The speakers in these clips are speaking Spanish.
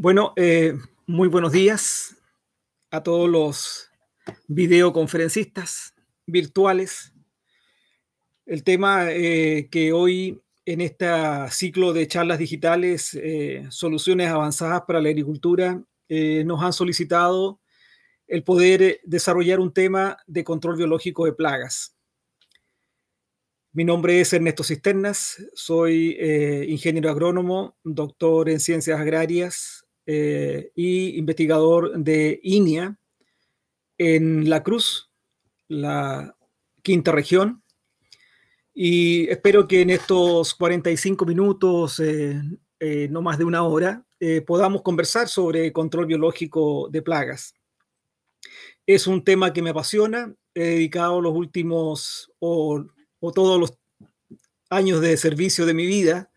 Bueno, eh, muy buenos días a todos los videoconferencistas virtuales. El tema eh, que hoy en este ciclo de charlas digitales, eh, soluciones avanzadas para la agricultura, nos han solicitado el poder desarrollar un tema de control biológico de plagas. Mi nombre es Ernesto Cisternas, soy ingeniero agrónomo, doctor en ciencias agrarias, eh, y investigador de INEA en La Cruz, la quinta región. Y espero que en estos 45 minutos, eh, eh, no más de una hora, podamos conversar sobre control biológico de plagas. Es un tema que me apasiona. He dedicado los últimos o, o todos los años de servicio de mi vida,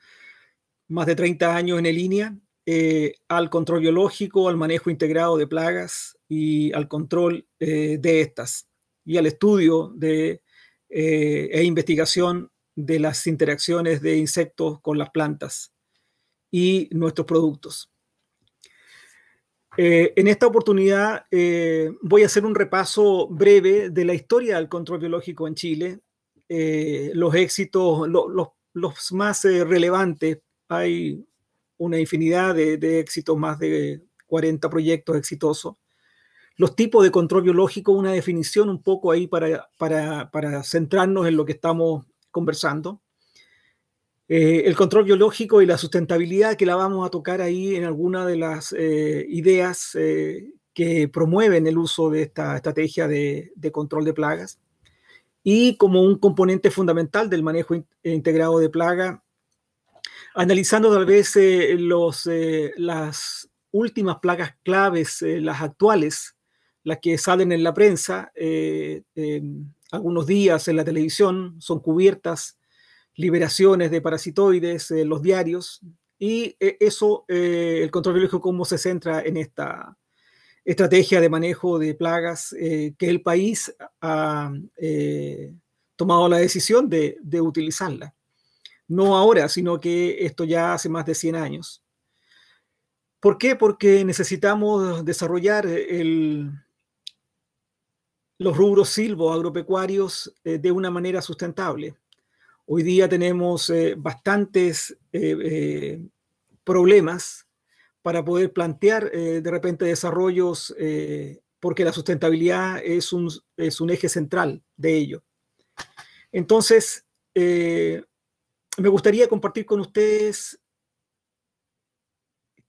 más de 30 años en el INEA, eh, al control biológico, al manejo integrado de plagas y al control eh, de estas y al estudio de, eh, e investigación de las interacciones de insectos con las plantas y nuestros productos. en esta oportunidad voy a hacer un repaso breve de la historia del control biológico en Chile, los éxitos, los, los más relevantes. Hay una infinidad de, de éxitos, más de 40 proyectos exitosos. Los tipos de control biológico, una definición un poco ahí para, centrarnos en lo que estamos conversando. Eh, el control biológico y la sustentabilidad, que la vamos a tocar ahí en alguna de las eh, ideas eh, que promueven el uso de esta estrategia de, control de plagas. Y como un componente fundamental del manejo integrado de plagas, analizando tal vez eh, los, eh, las últimas plagas claves, eh, las actuales, las que salen en la prensa, algunos días en la televisión, son cubiertas, liberaciones de parasitoides, los diarios, y eso, el control biológico, cómo se centra en esta estrategia de manejo de plagas que el país ha tomado la decisión de utilizarla no ahora, sino que esto ya hace más de 100 años. ¿Por qué? Porque necesitamos desarrollar los rubros silvo agropecuarios eh, de una manera sustentable. Hoy día tenemos eh, bastantes eh, problemas para poder plantear de repente desarrollos porque la sustentabilidad es un, es un eje central de ello. Entonces, me gustaría compartir con ustedes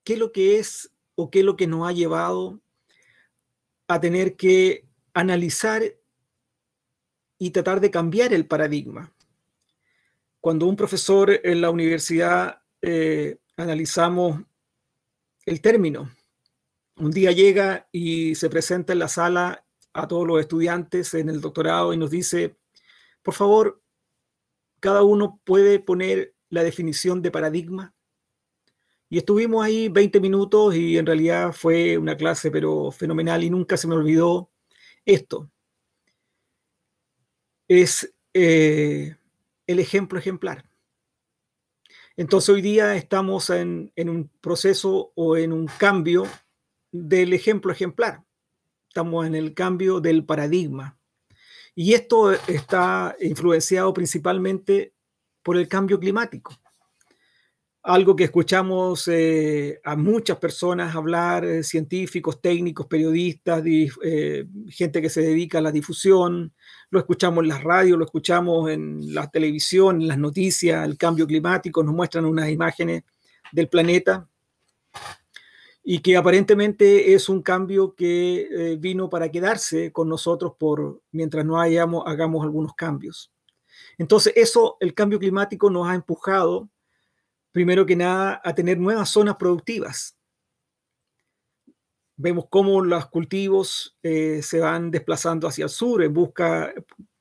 qué es lo que es o qué es lo que nos ha llevado a tener que analizar y tratar de cambiar el paradigma. Cuando un profesor en la universidad eh, analizamos el término, un día llega y se presenta en la sala a todos los estudiantes en el doctorado y nos dice, por favor, cada uno puede poner la definición de paradigma. Y estuvimos ahí 20 minutos y en realidad fue una clase pero fenomenal y nunca se me olvidó esto. Es eh, el ejemplo ejemplar. Entonces hoy día estamos en, en un proceso o en un cambio del ejemplo ejemplar. Estamos en el cambio del paradigma. Y esto está influenciado principalmente por el cambio climático. Algo que escuchamos eh, a muchas personas hablar, eh, científicos, técnicos, periodistas, eh, gente que se dedica a la difusión, lo escuchamos en las radios, lo escuchamos en la televisión, en las noticias, el cambio climático, nos muestran unas imágenes del planeta y que aparentemente es un cambio que eh, vino para quedarse con nosotros por mientras no hayamos, hagamos algunos cambios. Entonces, eso, el cambio climático nos ha empujado, primero que nada, a tener nuevas zonas productivas. Vemos cómo los cultivos eh, se van desplazando hacia el sur en busca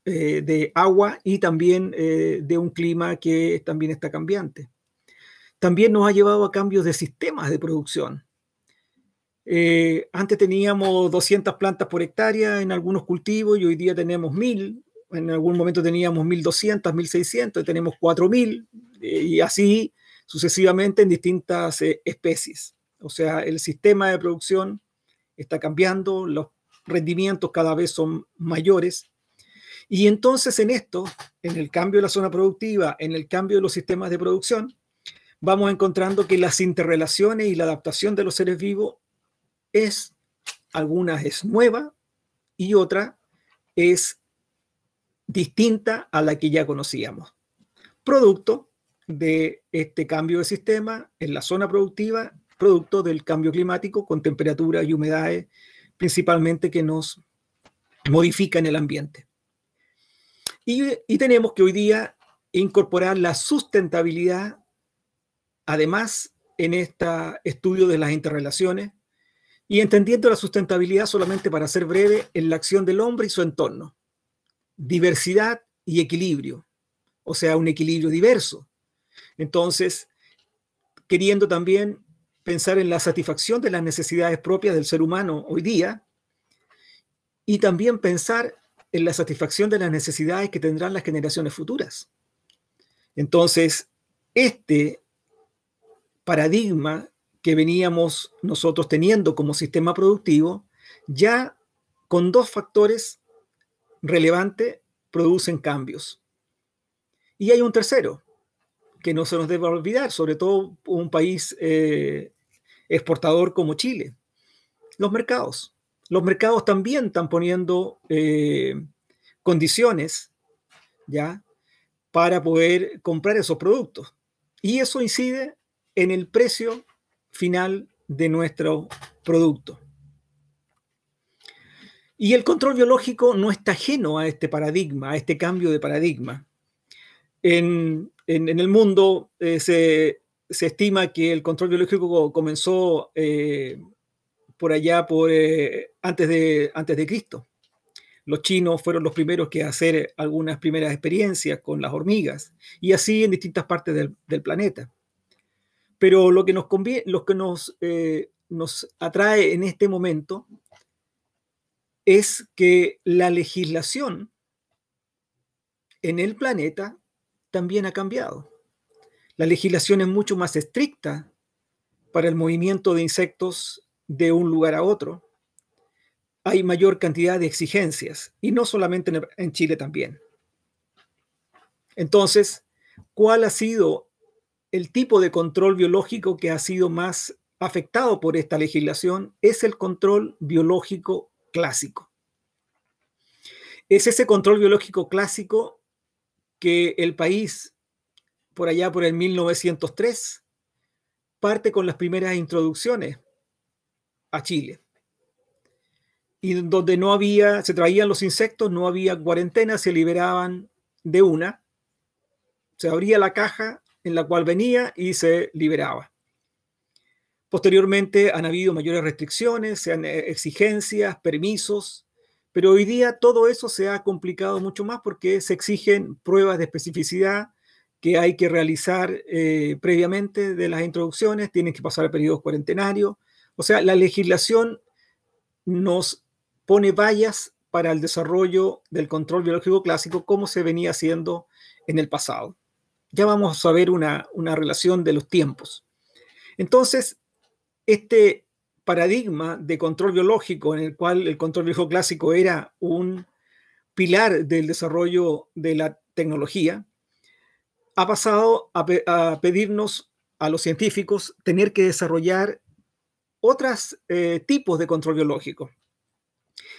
eh, de agua y también de un clima que también está cambiante. También nos ha llevado a cambios de sistemas de producción eh, antes teníamos 200 plantas por hectárea en algunos cultivos y hoy día tenemos 1000. En algún momento teníamos 1200, 1600 y tenemos 4000 eh, y así sucesivamente en distintas eh, especies. O sea, el sistema de producción está cambiando, los rendimientos cada vez son mayores. Y entonces en esto, en el cambio de la zona productiva, en el cambio de los sistemas de producción, vamos encontrando que las interrelaciones y la adaptación de los seres vivos es, algunas es nueva y otra es distinta a la que ya conocíamos. Producto de este cambio de sistema en la zona productiva, producto del cambio climático con temperaturas y humedades principalmente que nos modifican el ambiente. Y, y tenemos que hoy día incorporar la sustentabilidad, además, en este estudio de las interrelaciones y entendiendo la sustentabilidad solamente para ser breve en la acción del hombre y su entorno. Diversidad y equilibrio, o sea, un equilibrio diverso. Entonces, queriendo también pensar en la satisfacción de las necesidades propias del ser humano hoy día y también pensar en la satisfacción de las necesidades que tendrán las generaciones futuras. Entonces, este paradigma que veníamos nosotros teniendo como sistema productivo, ya con dos factores relevantes producen cambios. Y hay un tercero, que no se nos debe olvidar, sobre todo un país eh, exportador como Chile, los mercados. Los mercados también están poniendo eh, condiciones, ¿ya? Para poder comprar esos productos. Y eso incide en el precio final de nuestro producto. Y el control biológico no está ajeno a este paradigma, a este cambio de paradigma. En, el mundo eh, se, estima que el control biológico comenzó eh, por allá, por, eh, antes, de, antes de Cristo. Los chinos fueron los primeros que hacer algunas primeras experiencias con las hormigas y así en distintas partes del planeta. Pero lo que nos, conviene, lo que nos, eh, nos atrae en este momento es que la legislación en el planeta también ha cambiado. La legislación es mucho más estricta para el movimiento de insectos de un lugar a otro. Hay mayor cantidad de exigencias, y no solamente en Chile también. Entonces, ¿cuál ha sido el tipo de control biológico que ha sido más afectado por esta legislación es el control biológico clásico. Es ese control biológico clásico que el país, por allá por el 1903, parte con las primeras introducciones a Chile. Y donde no había, se traían los insectos, no había cuarentena, se liberaban de una. Se abría la caja en la cual venía y se liberaba. Posteriormente han habido mayores restricciones, sean eh, exigencias, permisos, pero hoy día todo eso se ha complicado mucho más porque se exigen pruebas de especificidad que hay que realizar eh, previamente de las introducciones, tienen que pasar el periodos cuarentenario, O sea, la legislación nos pone vallas para el desarrollo del control biológico clásico como se venía haciendo en el pasado ya vamos a ver una, relación de los tiempos. Entonces, este paradigma de control biológico en el cual el control biológico clásico era un pilar del desarrollo de la tecnología, ha pasado a, pedirnos a los científicos tener que desarrollar otros eh, tipos de control biológico.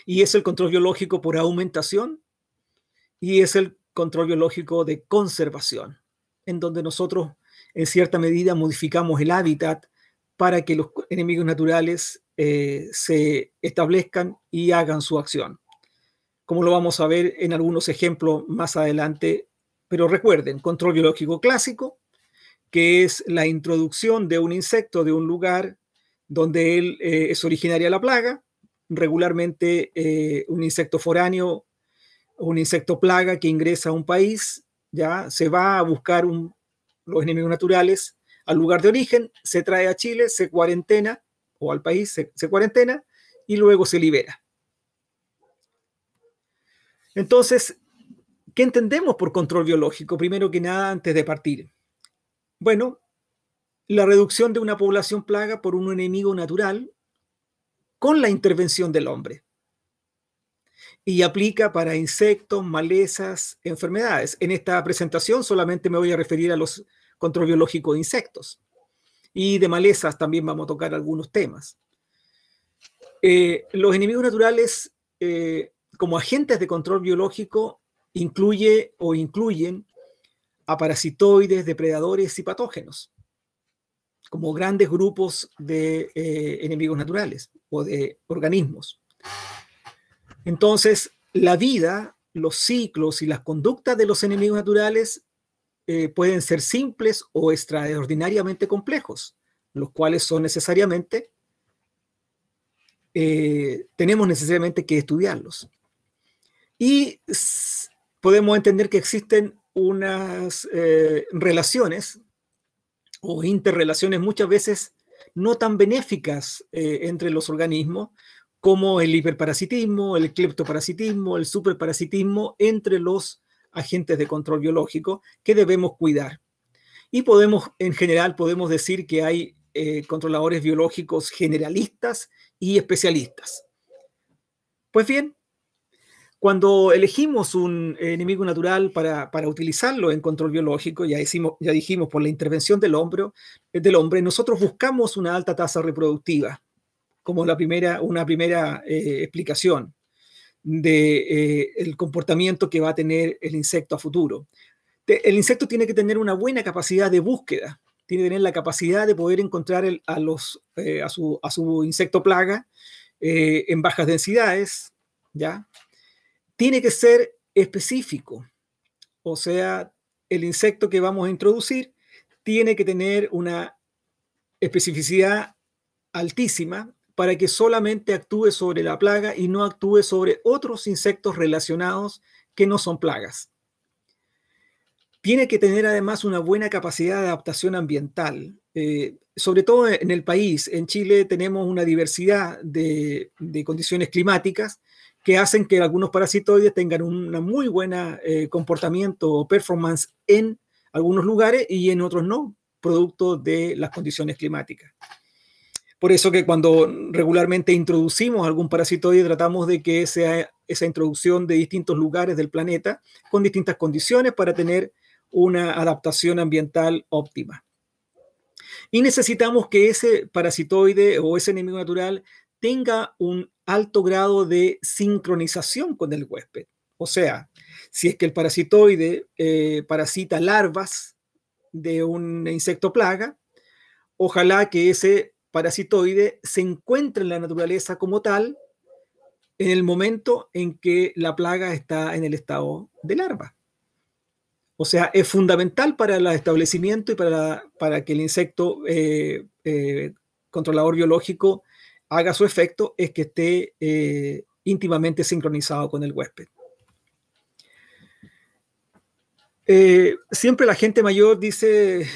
Y es el control biológico por aumentación y es el control biológico de conservación en donde nosotros en cierta medida modificamos el hábitat para que los enemigos naturales eh, se establezcan y hagan su acción. Como lo vamos a ver en algunos ejemplos más adelante, pero recuerden, control biológico clásico, que es la introducción de un insecto de un lugar donde él eh, es originaria la plaga, regularmente eh, un insecto foráneo, un insecto plaga que ingresa a un país ya se va a buscar un, los enemigos naturales al lugar de origen, se trae a Chile, se cuarentena, o al país se, se cuarentena, y luego se libera. Entonces, ¿qué entendemos por control biológico? Primero que nada, antes de partir. Bueno, la reducción de una población plaga por un enemigo natural con la intervención del hombre y aplica para insectos, malezas, enfermedades. En esta presentación solamente me voy a referir a los control biológico de insectos. Y de malezas también vamos a tocar algunos temas. Eh, los enemigos naturales eh, como agentes de control biológico incluye o incluyen a parasitoides, depredadores y patógenos como grandes grupos de eh, enemigos naturales o de organismos. Entonces, la vida, los ciclos y las conductas de los enemigos naturales eh, pueden ser simples o extraordinariamente complejos, los cuales son necesariamente, eh, tenemos necesariamente que estudiarlos. Y podemos entender que existen unas eh, relaciones o interrelaciones muchas veces no tan benéficas entre los organismos como el hiperparasitismo, el cleptoparasitismo, el superparasitismo entre los agentes de control biológico que debemos cuidar. Y podemos, en general, podemos decir que hay eh, controladores biológicos generalistas y especialistas. Pues bien, cuando elegimos un enemigo natural para, para utilizarlo en control biológico, ya, ya dijimos por la intervención del hombre, del hombre, nosotros buscamos una alta tasa reproductiva como la primera, una primera eh, explicación del de, eh, el comportamiento que va a tener el insecto a futuro. el insecto tiene que tener una buena capacidad de búsqueda, tiene que tener la capacidad de poder encontrar a, los, eh, a, su, a, su, insecto plaga en bajas densidades, ¿ya? Tiene que ser específico, o sea, el insecto que vamos a introducir tiene que tener una especificidad altísima para que solamente actúe sobre la plaga y no actúe sobre otros insectos relacionados que no son plagas. Tiene que tener además una buena capacidad de adaptación ambiental. Eh, sobre todo en el país, en Chile tenemos una diversidad de, condiciones climáticas que hacen que algunos parasitoides tengan un muy buen eh, comportamiento o performance en algunos lugares y en otros no, producto de las condiciones climáticas. Por eso que cuando regularmente introducimos algún parasitoide tratamos de que sea esa introducción de distintos lugares del planeta con distintas condiciones para tener una adaptación ambiental óptima. Y necesitamos que ese parasitoide o ese enemigo natural tenga un alto grado de sincronización con el huésped. O sea, si es que el parasitoide eh, parasita larvas de un insecto plaga, ojalá que ese parasitoide se encuentra en la naturaleza como tal en el momento en que la plaga está en el estado de larva. O sea, es fundamental para el establecimiento y para, para que el insecto eh, eh, controlador biológico haga su efecto, es que esté eh, íntimamente sincronizado con el huésped. siempre la gente mayor dice,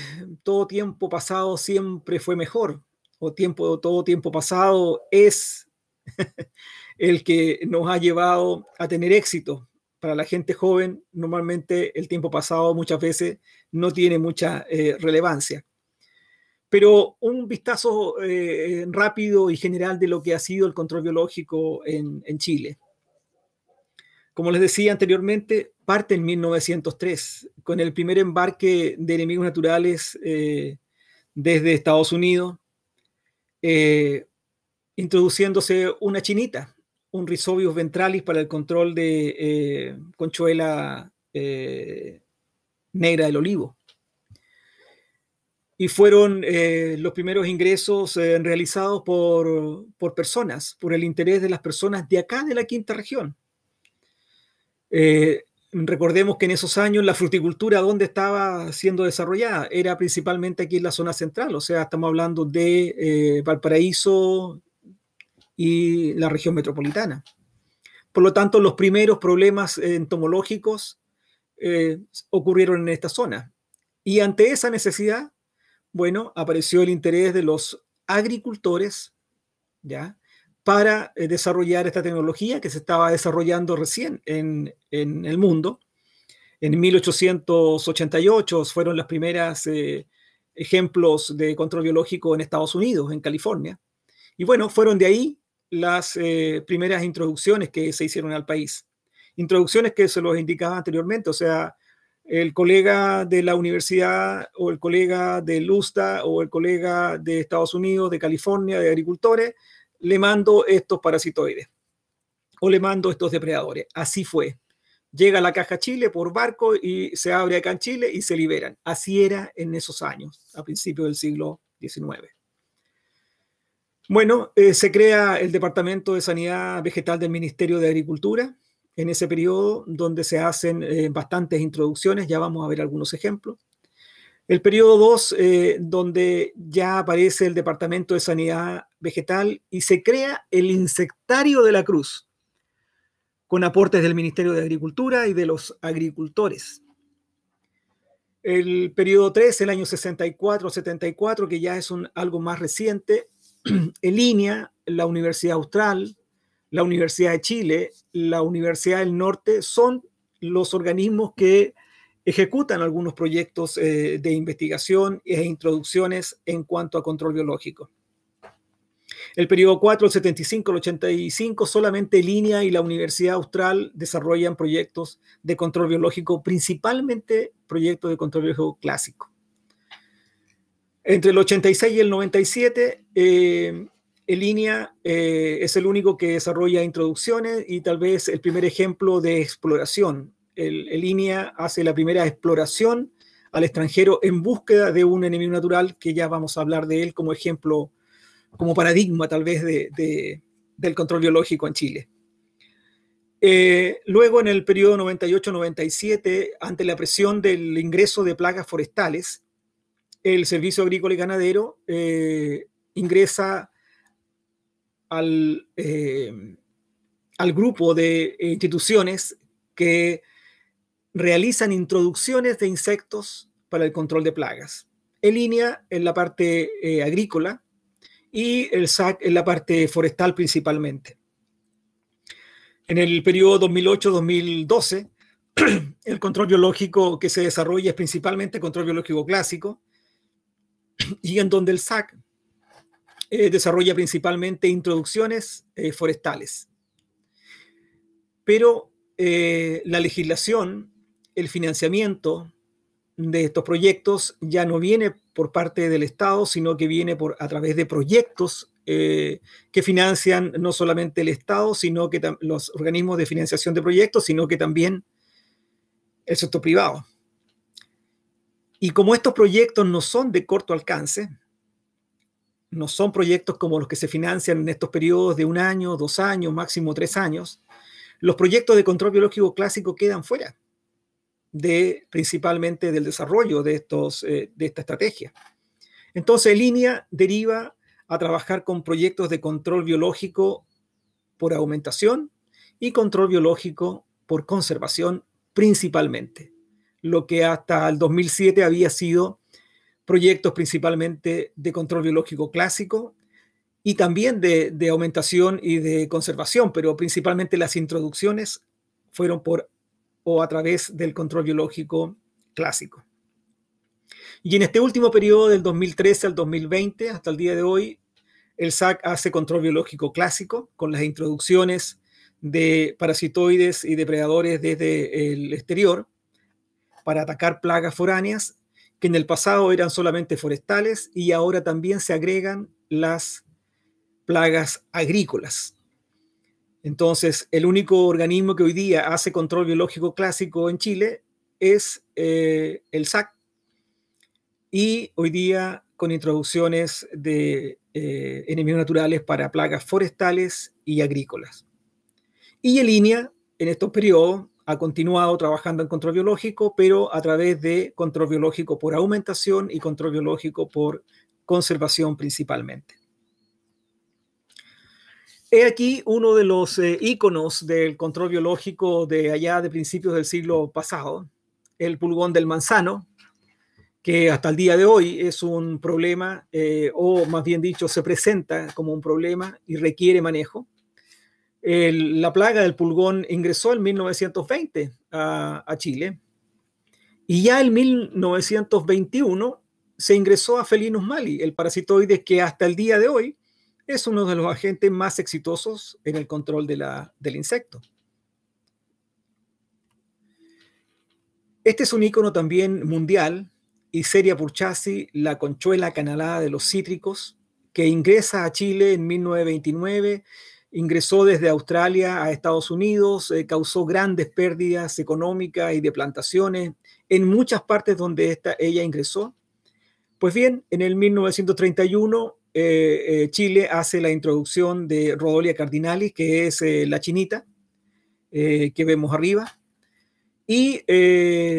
todo tiempo pasado siempre fue mejor o tiempo, todo tiempo pasado es el que nos ha llevado a tener éxito. Para la gente joven, normalmente el tiempo pasado muchas veces no tiene mucha eh, relevancia. Pero un vistazo eh, rápido y general de lo que ha sido el control biológico en, Chile. Como les decía anteriormente, parte en 1903, con el primer embarque de enemigos naturales eh, desde Estados Unidos, eh, introduciéndose una chinita, un Rhizobius ventralis para el control de eh, conchuela eh, negra del olivo. Y fueron los primeros ingresos realizados por, por, personas, por el interés de las personas de acá, de la quinta región. Eh, recordemos que en esos años la fruticultura, ¿dónde estaba siendo desarrollada? Era principalmente aquí en la zona central, o sea, estamos hablando de eh, Valparaíso y la región metropolitana. Por lo tanto, los primeros problemas entomológicos eh, ocurrieron en esta zona. Y ante esa necesidad, bueno, apareció el interés de los agricultores, ¿ya? para eh, desarrollar esta tecnología que se estaba desarrollando recién en, el mundo. En 1888 fueron los primeros eh, ejemplos de control biológico en Estados Unidos, en California. Y bueno, fueron de ahí las eh, primeras introducciones que se hicieron al país. Introducciones que se los indicaba anteriormente, o sea, el colega de la universidad o el colega de LUSTA, o el colega de Estados Unidos, de California, de agricultores, le mando estos parasitoides o le mando estos depredadores. Así fue. Llega la caja Chile por barco y se abre acá en Chile y se liberan. Así era en esos años, a principios del siglo XIX. Bueno, eh, se crea el Departamento de Sanidad Vegetal del Ministerio de Agricultura en ese periodo donde se hacen eh, bastantes introducciones, ya vamos a ver algunos ejemplos. El periodo 2, eh, donde ya aparece el Departamento de Sanidad Vegetal y se crea el Insectario de la Cruz, con aportes del Ministerio de Agricultura y de los agricultores. El periodo 3, el año 64-74, que ya es algo más reciente, en línea, la Universidad Austral, la Universidad de Chile, la Universidad del Norte, son los organismos que ejecutan algunos proyectos eh, de investigación e introducciones en cuanto a control biológico. El periodo 4, el 75 el 85, solamente Línea y la Universidad Austral desarrollan proyectos de control biológico, principalmente proyectos de control biológico clásico. Entre el 86 y el 97, eh, el eh, es el único que desarrolla introducciones y tal vez el primer ejemplo de exploración el, INEA hace la primera exploración al extranjero en búsqueda de un enemigo natural, que ya vamos a hablar de él como ejemplo, como paradigma tal vez del control biológico en Chile. Eh, luego, en el periodo 98-97, ante la presión del ingreso de plagas forestales, el Servicio Agrícola y Ganadero eh, ingresa al, eh, al grupo de instituciones que realizan introducciones de insectos para el control de plagas. en línea en la parte eh, agrícola y el SAC en la parte forestal principalmente. En el periodo 2008-2012, el control biológico que se desarrolla es principalmente control biológico clásico y en donde el SAC eh, desarrolla principalmente introducciones eh, forestales. Pero la legislación el financiamiento de estos proyectos ya no viene por parte del Estado, sino que viene por, a través de proyectos eh, que financian no solamente el Estado, sino que los organismos de financiación de proyectos, sino que también el sector privado. Y como estos proyectos no son de corto alcance, no son proyectos como los que se financian en estos periodos de un año, dos años, máximo tres años, los proyectos de control biológico clásico quedan fuera principalmente del desarrollo de, estos, eh, de esta estrategia. Entonces, línea deriva a trabajar con proyectos de control biológico por aumentación y control biológico por conservación principalmente, lo que hasta el 2007 había sido proyectos principalmente de control biológico clásico y también de, de aumentación y de conservación, pero principalmente las introducciones fueron por o a través del control biológico clásico. Y en este último periodo del 2013 al 2020, hasta el día de hoy, el SAC hace control biológico clásico con las introducciones de parasitoides y depredadores desde el exterior para atacar plagas foráneas que en el pasado eran solamente forestales y ahora también se agregan las plagas agrícolas. Entonces, el único organismo que hoy día hace control biológico clásico en Chile es eh, el SAC. Y hoy día, con introducciones de eh, enemigos naturales para plagas forestales y agrícolas. Y el INEA, en estos periodos, ha continuado trabajando en control biológico, pero a través de control biológico por aumentación y control biológico por conservación principalmente. He aquí uno de los iconos eh, del control biológico de allá de principios del siglo pasado, el pulgón del manzano, que hasta el día de hoy es un problema, eh, o más bien dicho, se presenta como un problema y requiere manejo. la plaga del pulgón ingresó en 1920 a, a Chile y ya en 1921 se ingresó a Felinus mali, el parasitoide que hasta el día de hoy es uno de los agentes más exitosos en el control del insecto. Este es un icono también mundial y seria Purchasi, la conchuela canalada de los cítricos, que ingresa a Chile en 1929, ingresó desde Australia a Estados Unidos, eh, causó grandes pérdidas económicas y de plantaciones en muchas partes donde esta, ella ingresó. Pues bien, en el 1931 eh, eh, Chile hace la introducción de Rodolia cardinalis, que es eh, la chinita que vemos arriba. Y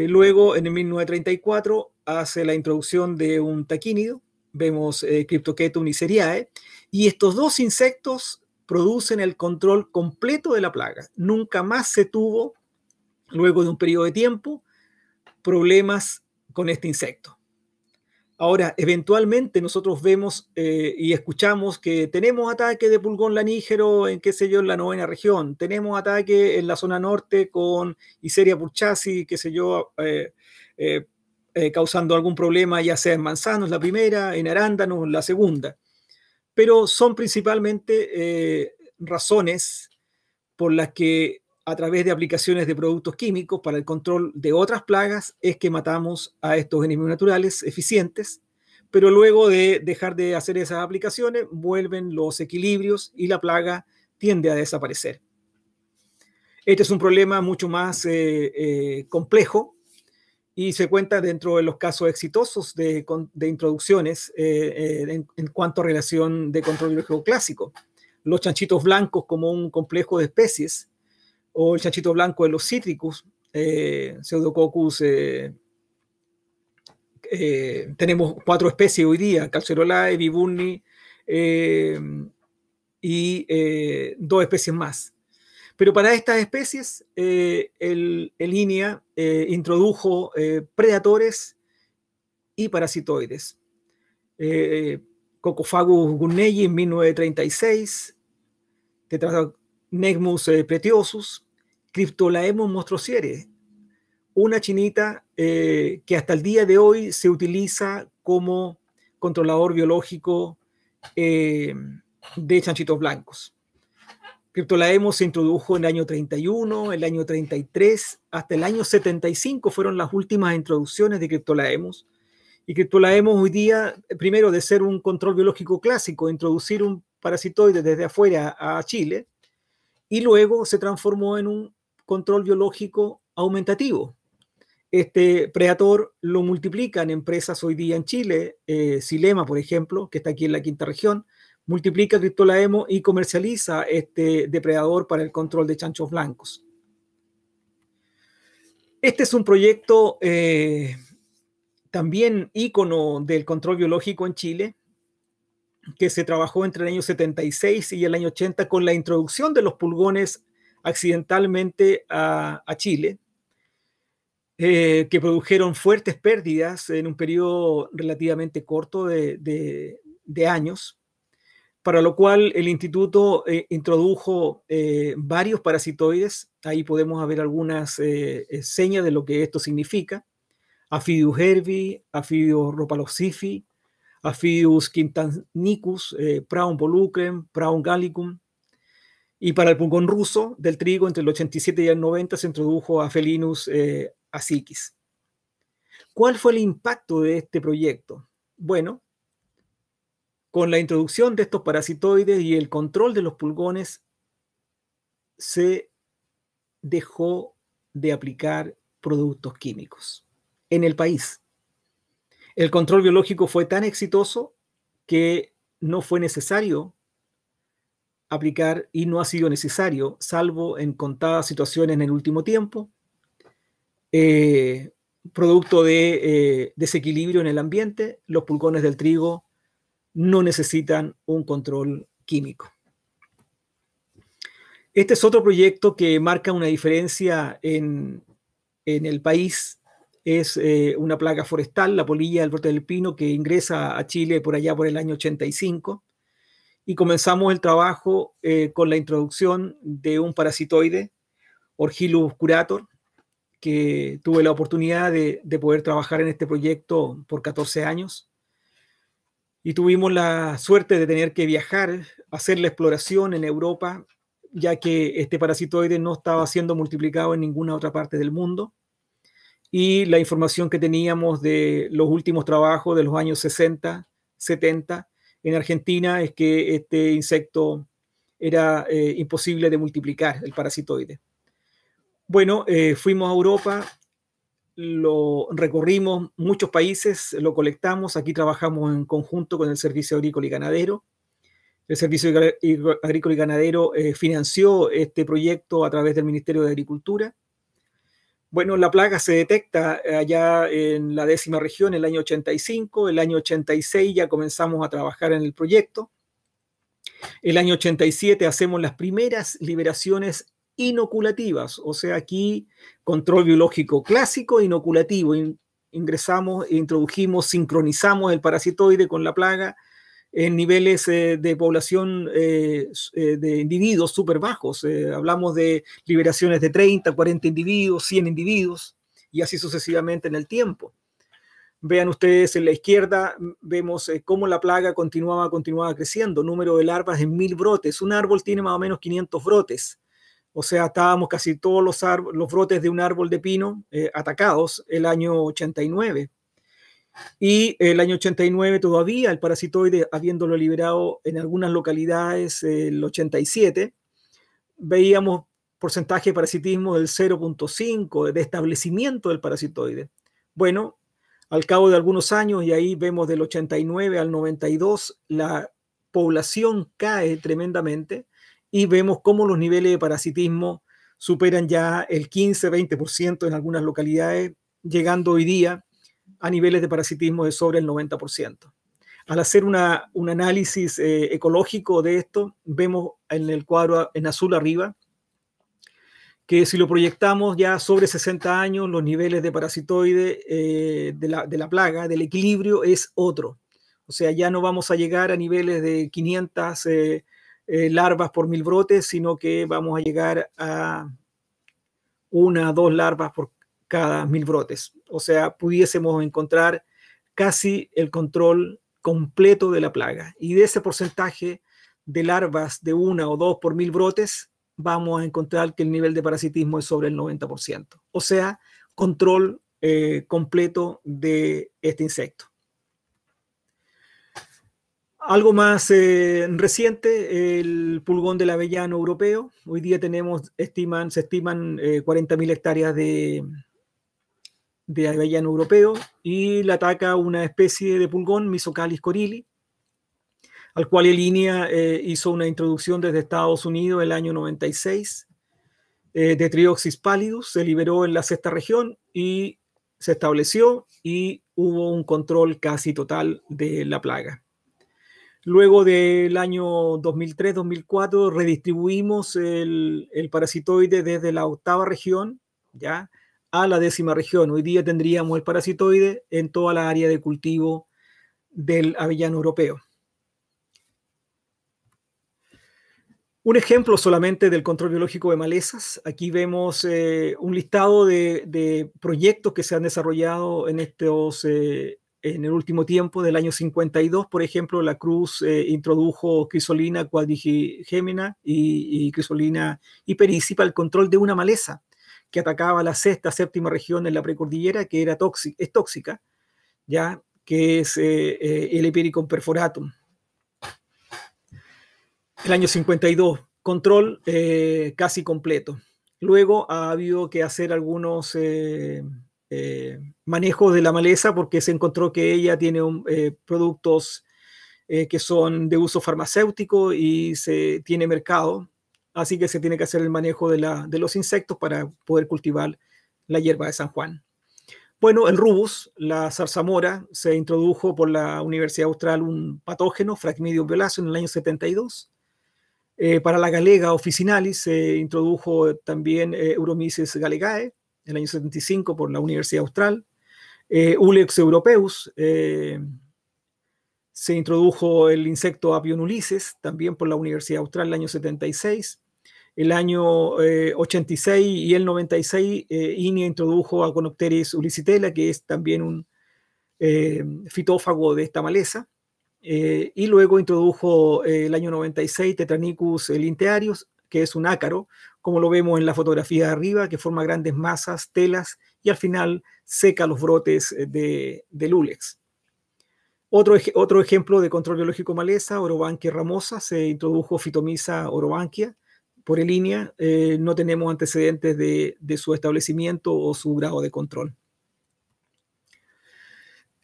luego en el 1934 hace la introducción de un taquínido, vemos Cryptoketum y y estos dos insectos producen el control completo de la plaga. Nunca más se tuvo, luego de un periodo de tiempo, problemas con este insecto. Ahora, eventualmente nosotros vemos eh, y escuchamos que tenemos ataque de pulgón lanígero en, qué sé yo, en la novena región, tenemos ataque en la zona norte con Iseria purchasi, qué sé yo, eh, eh, causando algún problema, ya sea en Manzanos la primera, en Arándanos la segunda. Pero son principalmente razones por las que a través de aplicaciones de productos químicos para el control de otras plagas es que matamos a estos enemigos naturales eficientes, pero luego de dejar de hacer esas aplicaciones vuelven los equilibrios y la plaga tiende a desaparecer. Este es un problema mucho más eh, eh, complejo y se cuenta dentro de los casos exitosos de, introducciones eh, en, en, cuanto a relación de control biológico clásico. Los chanchitos blancos como un complejo de especies o el chanchito blanco de los cítricos, eh, Pseudococcus. Eh, eh, tenemos cuatro especies hoy día, calcerolae, eh, y dos especies más. Pero para estas especies, el, introdujo predadores y parasitoides. Cocophagus gunnei en 1936, Negmus pretiosus Criptolaemos mostrociere, una chinita eh, que hasta el día de hoy se utiliza como controlador biológico eh, de chanchitos blancos. Criptolaemos se introdujo en el año 31, el año 33, hasta el año 75 fueron las últimas introducciones de Cryptolaemos. Y Cryptolaemos hoy día, primero de ser un control biológico clásico, introducir un parasitoide desde afuera a Chile, y luego se transformó en un control biológico aumentativo. Este predator lo multiplican empresas hoy día en Chile, eh, Silema, por ejemplo, que está aquí en la quinta región, multiplica Cryptolaemo y comercializa este depredador para el control de chanchos blancos. Este es un proyecto eh, también ícono del control biológico en Chile, que se trabajó entre el año 76 y el año 80 con la introducción de los pulgones accidentalmente a, Chile, eh, que produjeron fuertes pérdidas en un periodo relativamente corto de, años, para lo cual el instituto eh, introdujo eh, varios parasitoides, ahí podemos ver algunas señas de lo que esto significa, Afidius herbi, Afidius ropalocifi, Afidius quintanicus, Praun volucrem, Praun gallicum, y para el pulgón ruso del trigo, entre el 87 y el 90 se introdujo a Felinus eh, ¿Cuál fue el impacto de este proyecto? Bueno, con la introducción de estos parasitoides y el control de los pulgones, se dejó de aplicar productos químicos en el país. El control biológico fue tan exitoso que no fue necesario aplicar y no ha sido necesario, salvo en contadas situaciones en el último tiempo, eh, producto de eh, desequilibrio en el ambiente, los pulgones del trigo no necesitan un control químico. Este es otro proyecto que marca una diferencia en, el país. Es eh, una plaga forestal, la polilla del brote del pino, que ingresa a Chile por allá por el año 85 y comenzamos el trabajo eh, con la introducción de un parasitoide, Orgilus curator, que tuve la oportunidad de, de, poder trabajar en este proyecto por 14 años. Y tuvimos la suerte de tener que viajar, hacer la exploración en Europa, ya que este parasitoide no estaba siendo multiplicado en ninguna otra parte del mundo. Y la información que teníamos de los últimos trabajos de los años 60, 70, en Argentina es que este insecto era eh, imposible de multiplicar, el parasitoide. Bueno, eh, fuimos a Europa, lo recorrimos muchos países, lo colectamos, aquí trabajamos en conjunto con el Servicio Agrícola y Ganadero. El Servicio Agrícola y Ganadero eh, financió este proyecto a través del Ministerio de Agricultura bueno, la plaga se detecta eh, allá en la décima región el año 85, el año 86 ya comenzamos a trabajar en el proyecto. El año 87 hacemos las primeras liberaciones inoculativas, o sea, aquí control biológico clásico, inoculativo. Ingresamos ingresamos, introdujimos, sincronizamos el parasitoide con la plaga en niveles eh, de población eh, eh, de individuos súper bajos. hablamos de liberaciones de 30, 40 individuos, 100 individuos y así sucesivamente en el tiempo. Vean ustedes en la izquierda, vemos cómo la plaga continuaba, continuaba creciendo. Número de larvas en mil brotes. Un árbol tiene más o menos 500 brotes. O sea, estábamos casi todos los, los brotes de un árbol de pino atacados el año 89. Y el año 89 todavía el parasitoide, habiéndolo liberado en algunas localidades el 87, veíamos porcentaje de parasitismo del 0.5 de establecimiento del parasitoide. Bueno, al cabo de algunos años, y ahí vemos del 89 al 92, la población cae tremendamente y vemos cómo los niveles de parasitismo superan ya el 15-20% en algunas localidades, llegando hoy día a niveles de parasitismo de sobre el 90%. Al hacer un análisis eh, ecológico de esto, vemos en el cuadro en azul arriba que si lo proyectamos ya sobre 60 años, los niveles de parasitoide eh, de, la, plaga, del equilibrio, es otro. O sea, ya no vamos a llegar a niveles de 500 eh, larvas por mil brotes, sino que vamos a llegar a una, dos larvas por cada mil brotes. O sea, pudiésemos encontrar casi el control completo de la plaga. Y de ese porcentaje de larvas de una o dos por mil brotes, vamos a encontrar que el nivel de parasitismo es sobre el 90%. O sea, control eh, completo de este insecto. Algo más eh, reciente, el pulgón del avellano europeo. Hoy día tenemos, estiman, se estiman 40.000 eh, hectáreas de, de avellano europeo y le ataca una especie de pulgón, Misocalis corili, al cual Elinia eh, hizo una introducción desde Estados Unidos en el año 96. Eh, de Trioxis pallidus se liberó en la sexta región y se estableció y hubo un control casi total de la plaga. Luego del año 2003-2004 redistribuimos el, el parasitoide desde la octava región, ¿ya? la décima región. Hoy día tendríamos el parasitoide en toda la área de cultivo del avellano europeo. Un ejemplo solamente del control biológico de malezas. Aquí vemos eh, un listado de, proyectos que se han desarrollado en, estos, eh, en el último tiempo, del año 52. Por ejemplo, la Cruz eh, introdujo crisolina cuadrigémina y, y crisolina hiperisipa al control de una maleza que atacaba la sexta, séptima región en la precordillera, que era es tóxica, ¿ya? que es eh, eh, el Epiricum perforatum. El año 52, control eh, casi completo. Luego ha habido que hacer algunos manejos de la maleza porque se encontró que ella tiene productos que son de uso farmacéutico y se tiene mercado Así que se tiene que hacer el manejo de, los insectos para poder cultivar la hierba de San Juan. Bueno, el rubus, la zarzamora, se introdujo por la Universidad Austral un patógeno, Fracmidium violaceum, en el año 72. Eh, para la galega officinalis se introdujo también eh, Euromyces galegae en el año 75 por la Universidad Austral. Eh, Ulex europeus se introdujo el insecto Apion también por la Universidad Austral en el año 76 el año 86 eh, y el 96, eh, introdujo a Conopteris ulicitela, que es también un eh, fitófago de esta maleza, eh, y luego introdujo el año 96 Tetranicus lintearius, que es un ácaro, como lo vemos en la fotografía de arriba, que forma grandes masas, telas, y al final seca los brotes de, de Otro, otro ejemplo de control biológico maleza, Orobanquia ramosa, se introdujo Fitomisa orobanquia, por el INEA, eh, no tenemos antecedentes de, su establecimiento o su grado de control.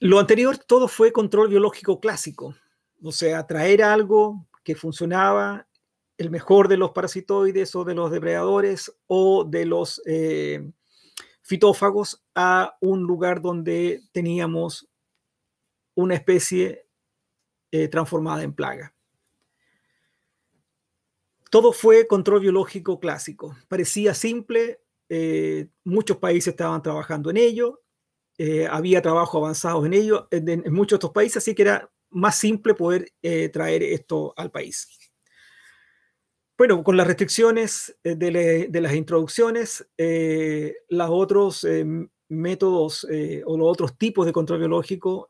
Lo anterior todo fue control biológico clásico, o sea, traer algo que funcionaba, el mejor de los parasitoides o de los depredadores o de los eh, fitófagos a un lugar donde teníamos una especie eh, transformada en plaga. Todo fue control biológico clásico. Parecía simple, eh, muchos países estaban trabajando en ello, eh, había trabajo avanzado en ello en, muchos de estos países, así que era más simple poder eh, traer esto al país. Bueno, con las restricciones de, de las introducciones, los otros métodos o los otros tipos de control biológico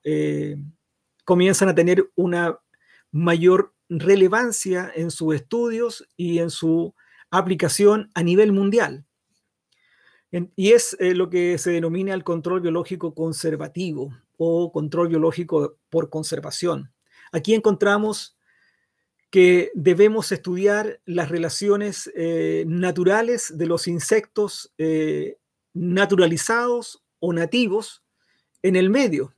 comienzan a tener una mayor relevancia en sus estudios y en su aplicación a nivel mundial. y es eh, lo que se denomina el control biológico conservativo o control biológico por conservación. Aquí encontramos que debemos estudiar las relaciones eh, naturales de los insectos eh, naturalizados o nativos en el medio,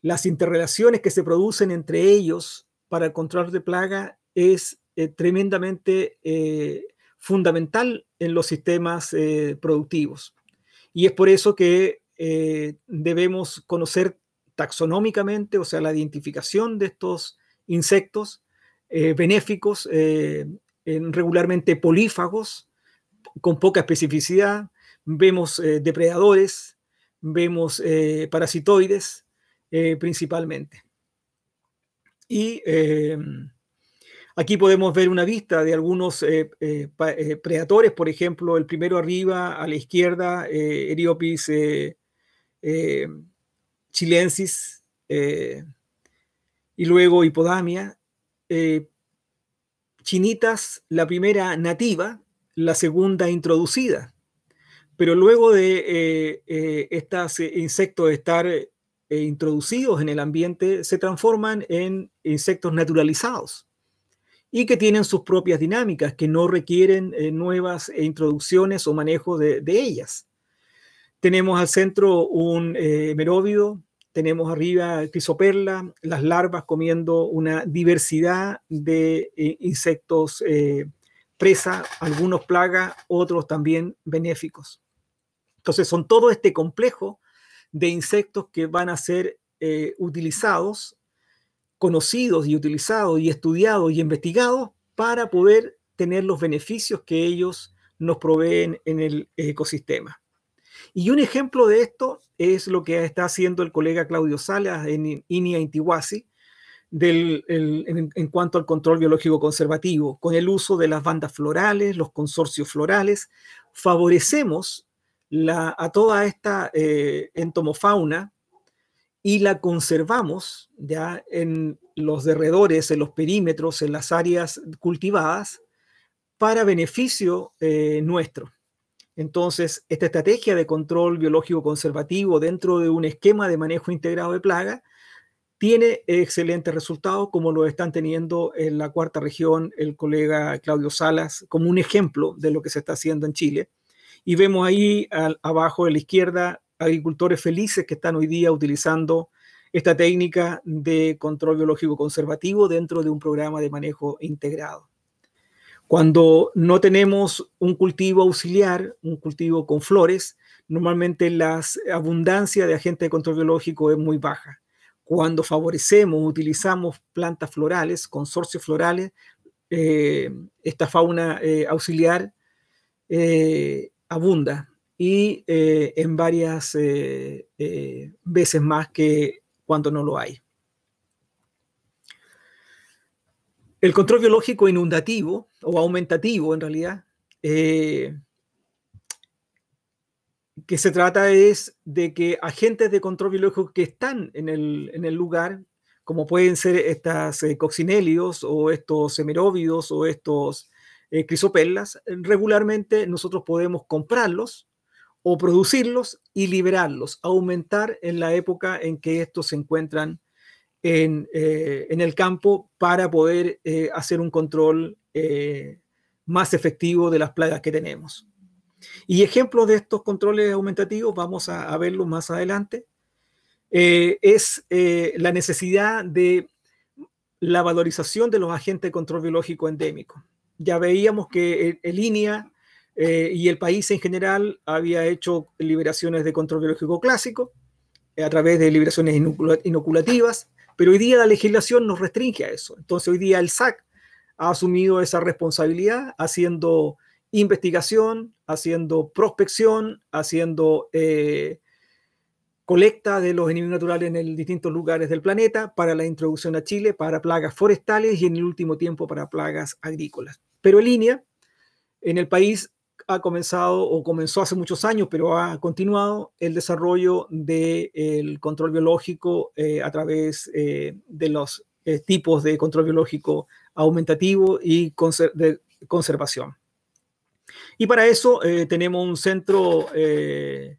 las interrelaciones que se producen entre ellos para el control de plaga es eh, tremendamente eh, fundamental en los sistemas eh, productivos. Y es por eso que debemos conocer taxonómicamente, o sea, la identificación de estos insectos benéficos, regularmente polífagos, con poca especificidad. Vemos depredadores, vemos parasitoides principalmente. Y em, aquí podemos ver una vista de algunos eh, eh, eh, predadores, por ejemplo, el primero arriba a la izquierda, eh, Eriopis chilensis y luego hipodamia. chinitas, la primera nativa, la segunda introducida. Pero luego de estos insectos estar e introducidos en el ambiente se transforman en insectos naturalizados y que tienen sus propias dinámicas, que no requieren eh, nuevas introducciones o manejo de, ellas. Tenemos al centro un eh, tenemos arriba crisoperla, las larvas comiendo una diversidad de eh, insectos eh, presa, algunos plagas, otros también benéficos. Entonces son todo este complejo de insectos que van a ser eh, utilizados, conocidos y utilizados y estudiados y investigados para poder tener los beneficios que ellos nos proveen en el ecosistema. Y un ejemplo de esto es lo que está haciendo el colega Claudio Salas en INIA Intihuasi del, en, cuanto al control biológico conservativo. Con el uso de las bandas florales, los consorcios florales, favorecemos a toda esta eh, entomofauna y la conservamos ya en los derredores, en los perímetros, en las áreas cultivadas, para beneficio eh, nuestro. Entonces, esta estrategia de control biológico conservativo dentro de un esquema de manejo integrado de plaga tiene excelentes resultados, como lo están teniendo en la cuarta región el colega Claudio Salas, como un ejemplo de lo que se está haciendo en Chile. Y vemos ahí abajo a la izquierda agricultores felices que están hoy día utilizando esta técnica de control biológico conservativo dentro de un programa de manejo integrado. Cuando no tenemos un cultivo auxiliar, un cultivo con flores, normalmente la abundancia de agentes de control biológico es muy baja. Cuando favorecemos, utilizamos plantas florales, consorcios florales, eh, esta fauna eh, auxiliar eh, abunda y eh, en varias eh, eh, veces más que cuando no lo hay. El control biológico inundativo o aumentativo en realidad, que se trata es de que agentes de control biológico que están en el, en el lugar, como pueden ser estas coccinelios o estos semeróvidos o estos eh, eh, regularmente nosotros podemos comprarlos o producirlos y liberarlos, aumentar en la época en que estos se encuentran en, eh, el campo para poder hacer un control más efectivo de las plagas que tenemos. Y ejemplos de estos controles aumentativos vamos a, verlo verlos más adelante. es la necesidad de la valorización de los agentes de control biológico endémico ya veíamos que el e línea eh, y el país en general había hecho liberaciones de control biológico clásico eh, a través de liberaciones inoculativas, pero hoy día la legislación nos restringe a eso. Entonces hoy día el SAC ha asumido esa responsabilidad haciendo investigación, haciendo prospección, haciendo eh, colecta de los enemigos naturales en distintos lugares del planeta para la introducción a Chile, para plagas forestales y en el último tiempo para plagas agrícolas. Pero en línea en el país ha comenzado o comenzó hace muchos años, pero ha continuado el desarrollo del control biológico eh, a través eh, de los eh, tipos de control biológico aumentativo y de conservación. Y para eso tenemos un centro de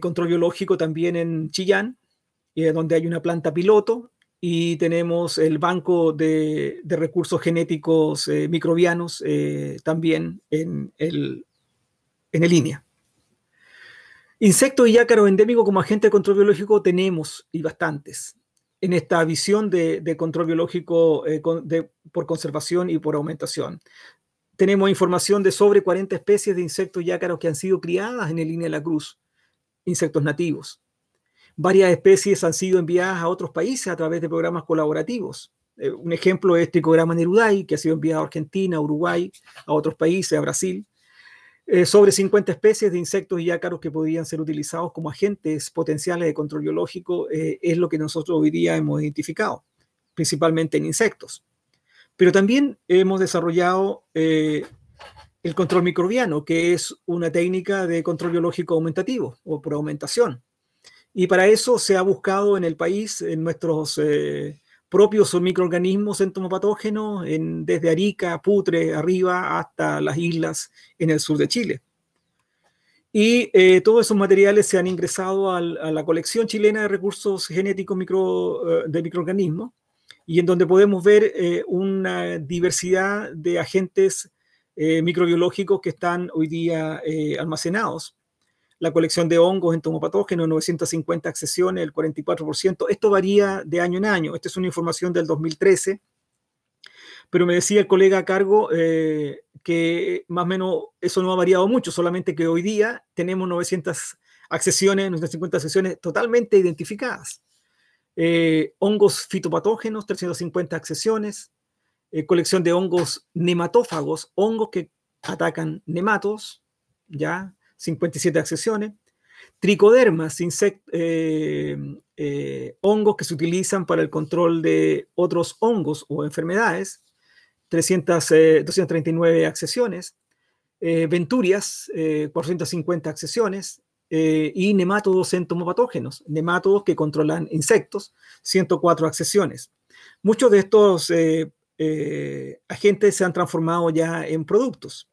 control biológico también en Chillán, donde hay una planta piloto y tenemos el Banco de, Recursos Genéticos eh, Microbianos eh, también en el, en Insectos y ácaros endémicos como agente de control biológico tenemos y bastantes en esta visión de, control biológico eh, por conservación y por aumentación. Tenemos información de sobre 40 especies de insectos y ácaros que han sido criadas en el línea de la Cruz, insectos nativos. Varias especies han sido enviadas a otros países a través de programas colaborativos. Eh, un ejemplo es Tricograma Nerudai, que ha sido enviado a Argentina, Uruguay, a otros países, a Brasil. Eh, sobre 50 especies de insectos y ácaros que podrían ser utilizados como agentes potenciales de control biológico eh, es lo que nosotros hoy día hemos identificado, principalmente en insectos. Pero también hemos desarrollado el control microbiano, que es una técnica de control biológico aumentativo o por aumentación y para eso se ha buscado en el país, en nuestros eh, propios microorganismos entomopatógenos, en, desde Arica, Putre, arriba, hasta las islas en el sur de Chile. Y eh, todos esos materiales se han ingresado a la colección chilena de recursos genéticos micro, eh, de microorganismos, y en donde podemos ver una diversidad de agentes microbiológicos que están hoy día almacenados la colección de hongos entomopatógenos, 950 accesiones, el 44%. Esto varía de año en año. Esta es una información del 2013. Pero me decía el colega a cargo eh, que más o menos eso no ha variado mucho, solamente que hoy día tenemos 900 accesiones, 950 accesiones totalmente identificadas. Eh, hongos fitopatógenos, 350 accesiones, eh, colección de hongos nematófagos, hongos que atacan nematos, ¿ya? 57 accesiones. Tricodermas, eh, eh, hongos que se utilizan para el control de otros hongos o enfermedades, 300, 239 accesiones. venturias, 450 eh, accesiones. y nematodos entomopatógenos, nematodos que controlan insectos, 104 accesiones. Muchos de estos agentes se han transformado ya en productos.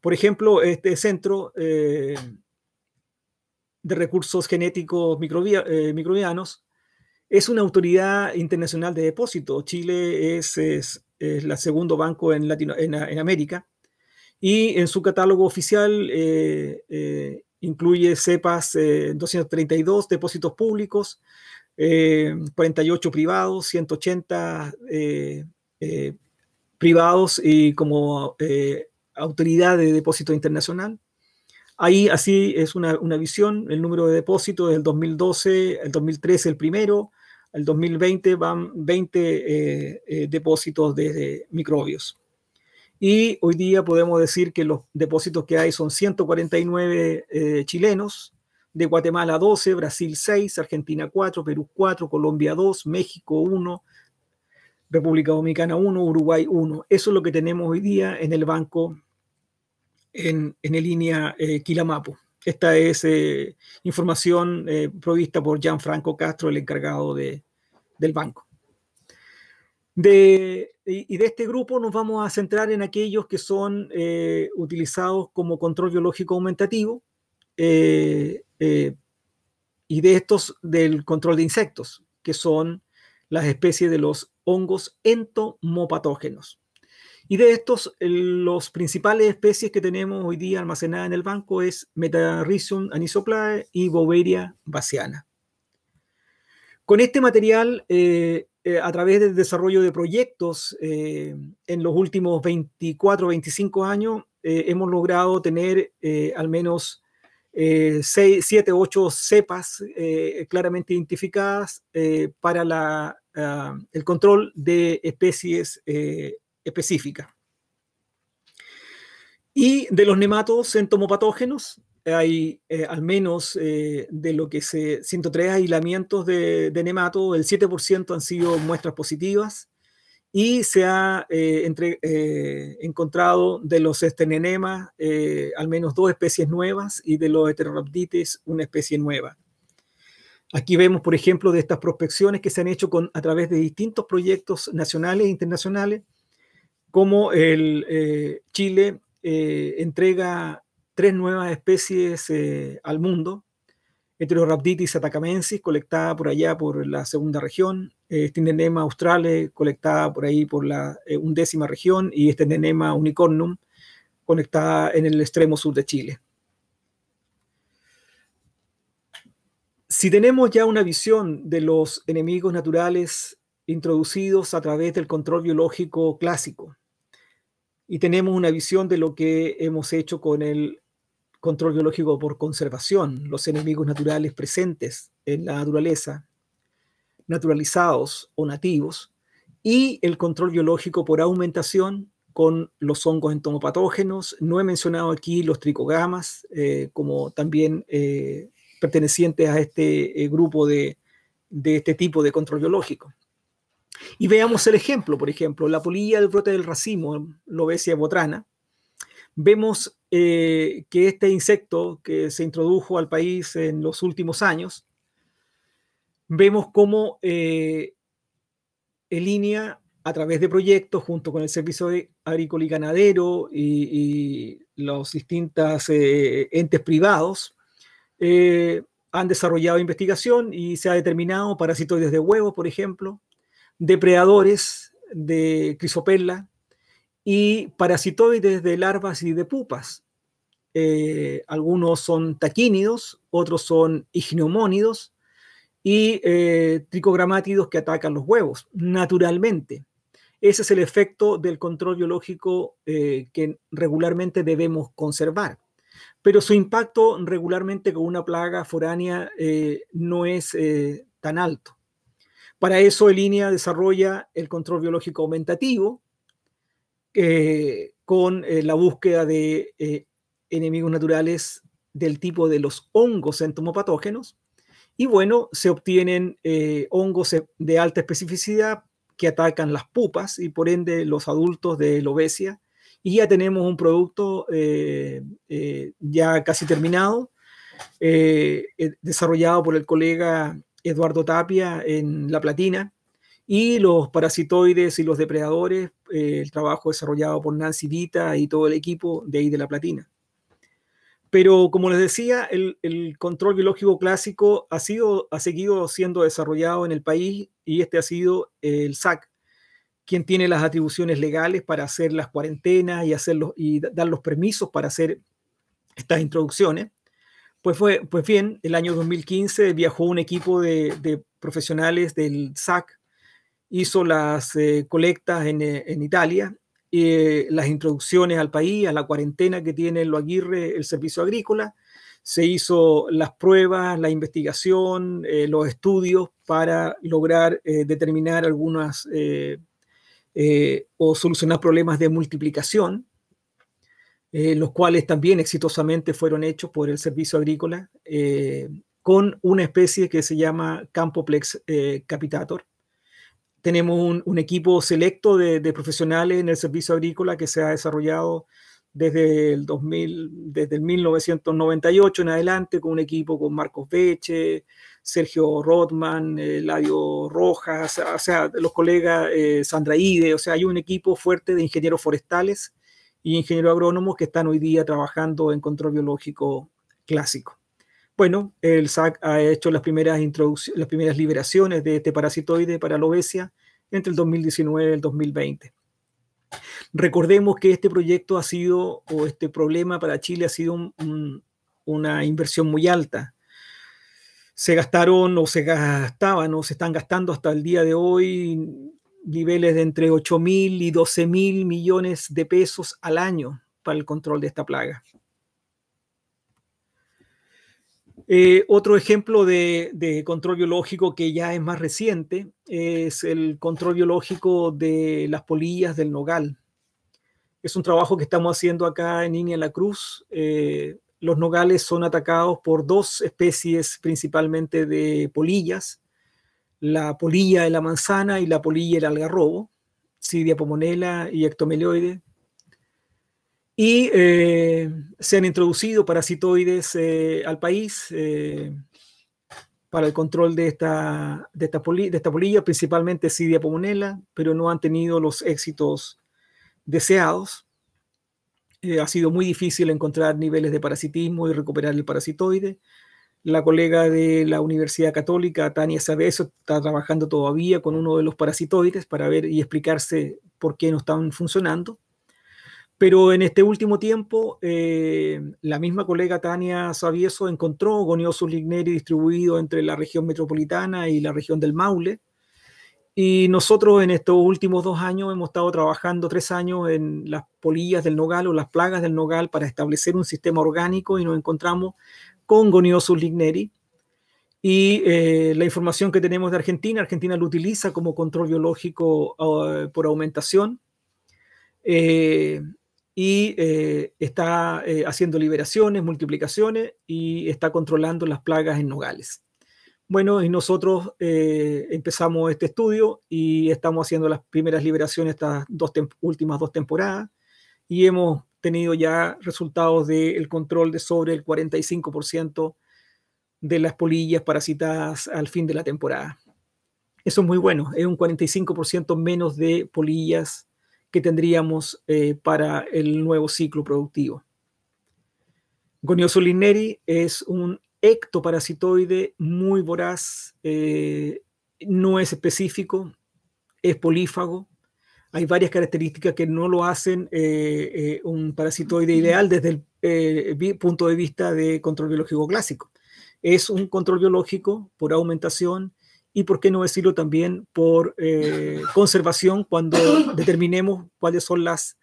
Por ejemplo, este centro eh, de recursos genéticos eh, microbianos es una autoridad internacional de depósito. Chile es, es, la segundo banco en, en, América y en su catálogo oficial eh, incluye cepas 232 depósitos públicos, 48 privados, 180 privados y como autoridad de depósito internacional. Ahí así es una, visión, el número de depósitos del 2012, el 2013 el primero, el 2020 van 20 eh, eh, depósitos de, microbios. Y hoy día podemos decir que los depósitos que hay son 149 eh, chilenos, de Guatemala 12, Brasil 6, Argentina 4, Perú 4, Colombia 2, México 1, República Dominicana 1, Uruguay 1. Eso es lo que tenemos hoy día en el banco en, en el línea eh, Quilamapo. Esta es eh, información eh, provista por Gianfranco Castro, el encargado de, del banco. De, y de este grupo nos vamos a centrar en aquellos que son utilizados como control biológico aumentativo y de estos del control de insectos, que son las especies de los hongos entomopatógenos. Y de estos, los principales especies que tenemos hoy día almacenadas en el banco es Metarrhizum anisoplae y Boveria bassiana. Con este material, eh, eh, a través del desarrollo de proyectos eh, en los últimos 24, 25 años, hemos logrado tener al menos 7, 8 cepas claramente identificadas para ah, el control de especies específica. Y de los nematodos entomopatógenos, hay eh, al menos eh, de lo que se 103 aislamientos de, de nemato, el 7% han sido muestras positivas y se ha eh, entre, encontrado de los estenenemas al menos dos especies nuevas y de los heteroraptites una especie nueva. Aquí vemos, por ejemplo, de estas prospecciones que se han hecho con, a través de distintos proyectos nacionales e internacionales, cómo el, eh, Chile eh, entrega tres nuevas especies eh, al mundo. Heterorhabditis atacamensis, colectada por allá por la segunda región, Stendenema australe, colectada por ahí por la undécima región, y este Stendenema unicornum, conectada en el extremo sur de Chile. Si tenemos ya una visión de los enemigos naturales introducidos a través del control biológico clásico, y tenemos una visión de lo que hemos hecho con el control biológico por conservación, los enemigos naturales presentes en la naturaleza, naturalizados o nativos, y el control biológico por aumentación con los hongos entomopatógenos. No he mencionado aquí los tricogamas, eh, como también eh, pertenecientes a este eh, grupo de este tipo de control biológico. Y veamos el ejemplo, por ejemplo, la polilla del brote del racimo, Lobesia botrana. Vemos eh, que este insecto que se introdujo al país en los últimos años, vemos cómo en eh, línea a través de proyectos junto con el Servicio Agrícola y Ganadero y, los distintos eh, entes privados, han desarrollado investigación y se ha determinado parásitos de huevo, por ejemplo, depredadores de crisopella y parasitoides de larvas y de pupas. Eh, algunos son taquínidos, otros son ignomónidos y eh, tricogramátidos que atacan los huevos, naturalmente. Ese es el efecto del control biológico eh, que regularmente debemos conservar. Pero su impacto regularmente con una plaga foránea no es tan alto. Para eso, línea desarrolla el control biológico aumentativo eh, con eh, la búsqueda de eh, enemigos naturales del tipo de los hongos entomopatógenos. Y bueno, se obtienen hongos de alta especificidad que atacan las pupas y por ende los adultos de la obesia Y ya tenemos un producto ya casi terminado, desarrollado por el colega Eduardo Tapia en La Platina, y los parasitoides y los depredadores, eh, el trabajo desarrollado por Nancy Vita y todo el equipo de ahí de La Platina. Pero como les decía, el, el, control biológico clásico ha, sido, ha seguido siendo desarrollado en el país y este ha sido el SAC, quien tiene las atribuciones legales para hacer las cuarentenas y, hacerlos y dar los permisos para hacer estas introducciones. Pues, fue, pues bien, el año 2015 viajó un equipo de, profesionales del SAC, hizo las eh, colectas en, eh, Italia, eh, las introducciones al país, a la cuarentena que tiene lo Aguirre, el servicio agrícola, se hizo las pruebas, la investigación, los estudios para lograr determinar algunas o solucionar problemas de multiplicación eh, los cuales también exitosamente fueron hechos por el Servicio Agrícola, eh, con una especie que se llama Campoplex eh, Capitator. Tenemos un, equipo selecto de, profesionales en el Servicio Agrícola que se ha desarrollado desde el, 2000, desde el 1998 en adelante, con un equipo con Marcos Veche, Sergio rodman Ladio Rojas, o sea, los colegas Sandra Ide, o sea, hay un equipo fuerte de ingenieros forestales ingeniero ingenieros agrónomos que están hoy día trabajando en control biológico clásico. Bueno, el SAC ha hecho las primeras, las primeras liberaciones de este parasitoide para la obesia entre el 2019 y el 2020. Recordemos que este proyecto ha sido, o este problema para Chile ha sido una inversión muy alta. Se gastaron o se gastaban o se están gastando hasta el día de hoy niveles de entre 8.000 y 12.000 mil millones de pesos al año para el control de esta plaga. Eh, otro ejemplo de, control biológico que ya es más reciente es el control biológico de las polillas del nogal. Es un trabajo que estamos haciendo acá en Iña La Cruz. Eh, los nogales son atacados por dos especies principalmente de polillas la polilla de la manzana y la polilla del algarrobo, sidia pomonella y Ectomeloides, Y eh, se han introducido parasitoides eh, al país eh, para el control de esta, esta, polilla, principalmente sidia pomonella, pero no han tenido los éxitos deseados. ha sido muy difícil encontrar niveles de parasitismo y recuperar el parasitoide la colega de la Universidad Católica, Tania Sabieso, está trabajando todavía con uno de los parasitoides para ver y explicarse por qué no están funcionando. Pero en este último tiempo, eh, la misma colega Tania Sabieso encontró goniosus ligneri distribuido entre la región metropolitana y la región del Maule. Y nosotros en estos últimos dos años hemos estado trabajando tres años en las polillas del nogal o las plagas del nogal para establecer un sistema orgánico y nos encontramos con Goniosus ligneri. Y eh, la información que tenemos de Argentina, Argentina lo utiliza como control biológico ah, por aumentación. Eh, y eh, está haciendo liberaciones, multiplicaciones y está controlando las plagas en nogales. Bueno, y nosotros empezamos este estudio y estamos haciendo las primeras liberaciones estas dos últimas dos temporadas y hemos tenido ya resultados del control de sobre el 45% de las polillas parasitadas al fin de la temporada. Eso es muy bueno, es un 45% menos de polillas que tendríamos eh, para el nuevo ciclo productivo. Goniosulineri es un ectoparasitoide muy voraz, eh, no es específico, es polífago, hay varias características que no lo hacen eh, eh, un parasitoide ideal desde el eh, punto de vista de control biológico clásico. Es un control biológico por aumentación y, por qué no decirlo también, por conservación cuando determinemos cuáles son las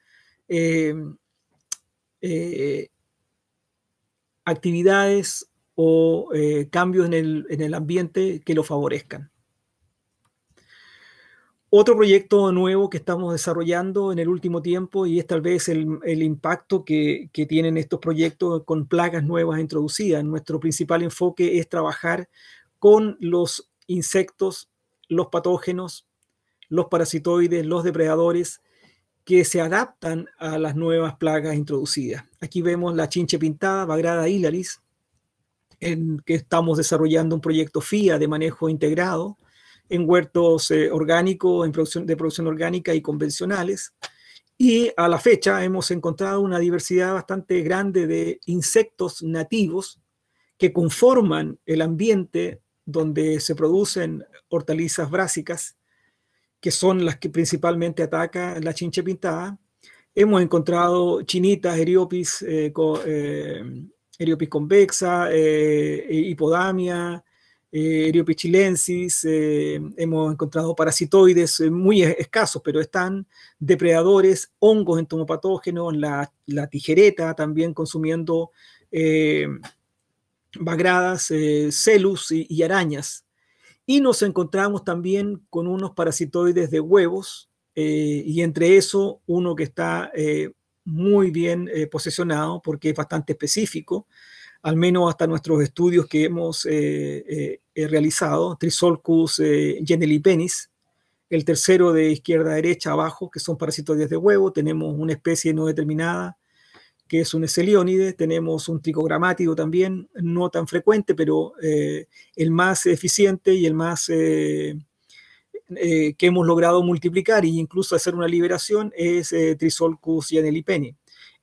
actividades o cambios en el ambiente que lo favorezcan. Otro proyecto nuevo que estamos desarrollando en el último tiempo y es tal vez el, impacto que, tienen estos proyectos con plagas nuevas introducidas. Nuestro principal enfoque es trabajar con los insectos, los patógenos, los parasitoides, los depredadores que se adaptan a las nuevas plagas introducidas. Aquí vemos la chinche pintada, Bagrada hilaris, en que estamos desarrollando un proyecto FIA de manejo integrado en huertos eh, orgánicos, en producción, de producción orgánica y convencionales. Y a la fecha hemos encontrado una diversidad bastante grande de insectos nativos que conforman el ambiente donde se producen hortalizas brásicas, que son las que principalmente ataca la chinche pintada. Hemos encontrado chinitas, eriopis, eh, eh, eriopis convexa, eh, hipodamia, eh, eh, hemos encontrado parasitoides eh, muy escasos, pero están depredadores, hongos entomopatógenos, la, tijereta también consumiendo bagradas, celus y, arañas. Y nos encontramos también con unos parasitoides de huevos, y entre eso uno que está muy bien posicionado porque es bastante específico, al menos hasta nuestros estudios que hemos hecho. Eh, realizado, Trisolcus genelipenis, eh, el tercero de izquierda a derecha abajo, que son parasitoides de huevo, tenemos una especie no determinada, que es un esceliónide, tenemos un tricogramático también, no tan frecuente, pero eh, el más eficiente y el más que hemos logrado multiplicar e incluso hacer una liberación es Trisolcus y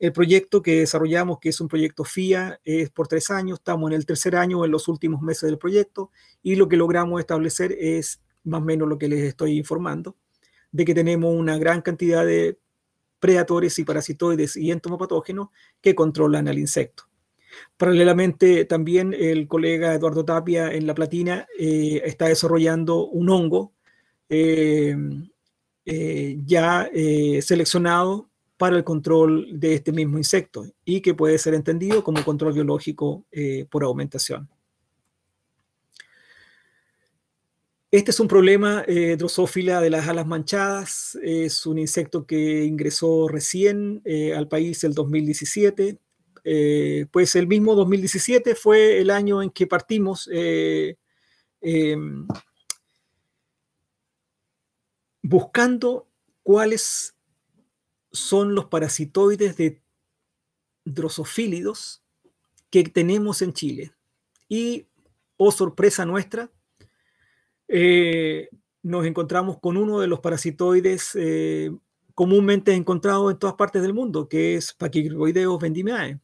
el proyecto que desarrollamos, que es un proyecto FIA, es por tres años, estamos en el tercer año, en los últimos meses del proyecto, y lo que logramos establecer es más o menos lo que les estoy informando, de que tenemos una gran cantidad de predadores y parasitoides y entomopatógenos que controlan al insecto. Paralelamente, también el colega Eduardo Tapia en La Platina eh, está desarrollando un hongo eh, eh, ya seleccionado para el control de este mismo insecto y que puede ser entendido como control biológico eh, por aumentación. Este es un problema, eh, drosófila de las alas manchadas, es un insecto que ingresó recién eh, al país el 2017. Eh, pues el mismo 2017 fue el año en que partimos em, buscando cuáles son los parasitoides de drosofílidos que tenemos en Chile. Y, oh sorpresa nuestra, eh, nos encontramos con uno de los parasitoides eh, comúnmente encontrados en todas partes del mundo, que es Pachyriboideos vendimiae,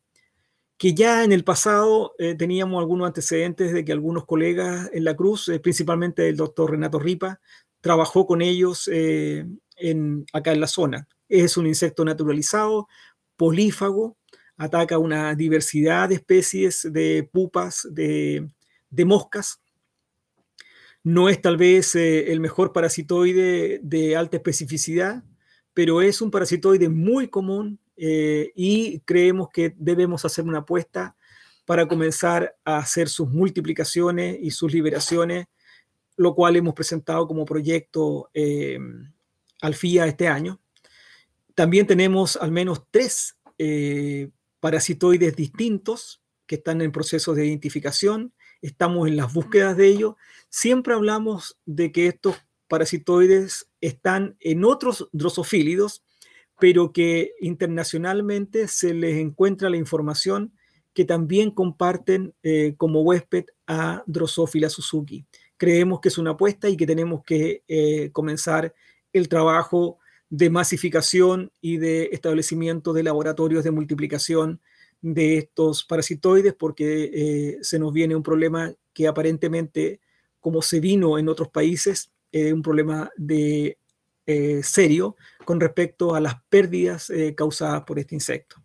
que ya en el pasado eh, teníamos algunos antecedentes de que algunos colegas en la Cruz, principalmente el doctor Renato Ripa, trabajó con ellos en, acá en la zona. Es un insecto naturalizado, polífago, ataca una diversidad de especies de pupas, de, moscas. No es tal vez eh, el mejor parasitoide de alta especificidad, pero es un parasitoide muy común eh, y creemos que debemos hacer una apuesta para comenzar a hacer sus multiplicaciones y sus liberaciones, lo cual hemos presentado como proyecto eh, al FIA este año. También tenemos al menos tres eh, parasitoides distintos que están en proceso de identificación. Estamos en las búsquedas de ellos. Siempre hablamos de que estos parasitoides están en otros drosofílidos, pero que internacionalmente se les encuentra la información que también comparten eh, como huésped a drosófila Suzuki. Creemos que es una apuesta y que tenemos que eh, comenzar el trabajo de masificación y de establecimiento de laboratorios de multiplicación de estos parasitoides, porque eh, se nos viene un problema que aparentemente, como se vino en otros países, es un problema de eh, serio con respecto a las pérdidas eh, causadas por este insecto.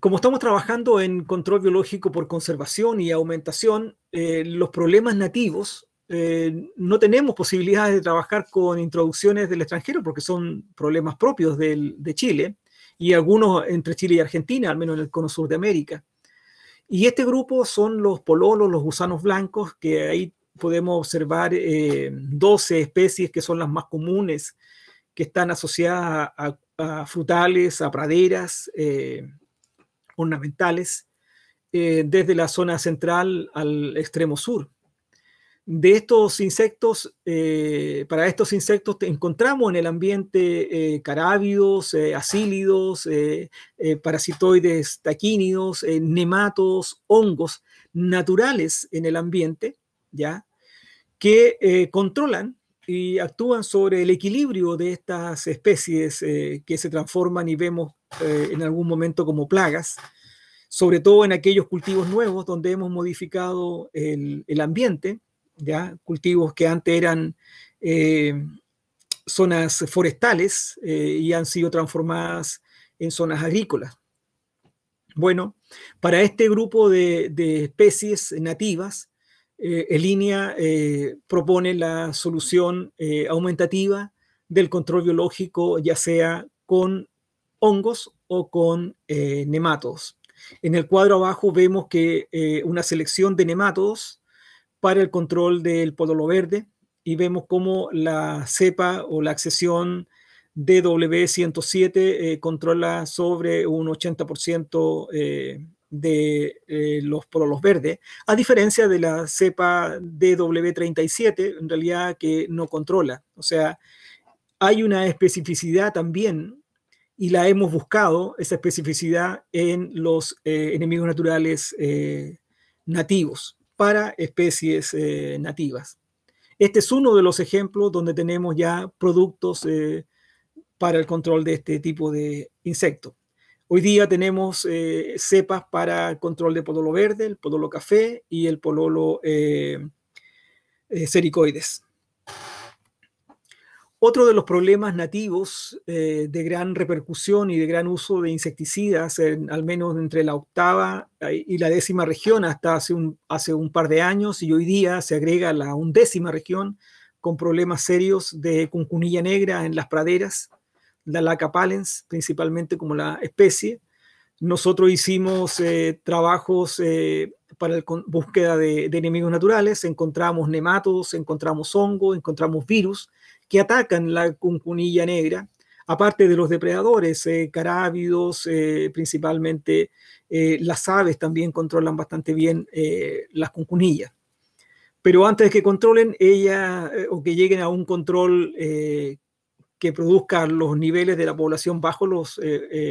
como estamos trabajando en control biológico por conservación y aumentación, los problemas nativos eh, no tenemos posibilidades de trabajar con introducciones del extranjero porque son problemas propios del, de Chile y algunos entre Chile y Argentina, al menos en el cono sur de América. Y este grupo son los pololos, los gusanos blancos, que ahí podemos observar 12 eh, especies que son las más comunes, que están asociadas a, frutales, a praderas eh, ornamentales, desde la zona central al extremo sur de estos insectos, eh, para estos insectos encontramos en el ambiente eh, carábidos, eh, parasitoides taquínidos, nematos, hongos naturales en el ambiente, ¿ya? que controlan y actúan sobre el equilibrio de estas especies que se transforman y vemos en algún momento como plagas, sobre todo en aquellos cultivos nuevos donde hemos modificado el, el ambiente cultivos que antes eran eh, zonas forestales eh, y han sido transformadas en zonas agrícolas. Bueno, para este grupo de, especies nativas, eh, eh, propone la solución aumentativa del control biológico, ya sea con hongos o con nematodos. En el cuadro abajo vemos que una selección de nematodos para el control del pololo verde y vemos cómo la cepa o la accesión DW107 eh, controla sobre un 80% eh, de eh, los pololos verdes, a diferencia de la cepa DW37, en realidad que no controla. O sea, hay una especificidad también y la hemos buscado, esa especificidad, en los enemigos naturales nativos para especies eh, nativas. Este es uno de los ejemplos donde tenemos ya productos eh, para el control de este tipo de insecto. Hoy día tenemos eh, cepas para el control de pololo verde, el pololo café y el pololo cericoides. Otro de los problemas nativos eh, de gran repercusión y de gran uso de insecticidas, al menos entre la octava eh, y la décima región hasta hace un, par de años, y hoy día se agrega la undécima región con problemas serios de cuncunilla negra en las praderas, la laca palens principalmente como la especie. Nosotros hicimos eh, trabajos para la búsqueda de, enemigos naturales, encontramos nematodos, encontramos hongo, encontramos virus que atacan la cuncunilla negra, aparte de los depredadores, eh, carábidos, eh, principalmente eh, las aves también controlan bastante bien las cuncunillas. Pero antes de que controlen ella o que lleguen a un control que produzca los niveles de la población bajo los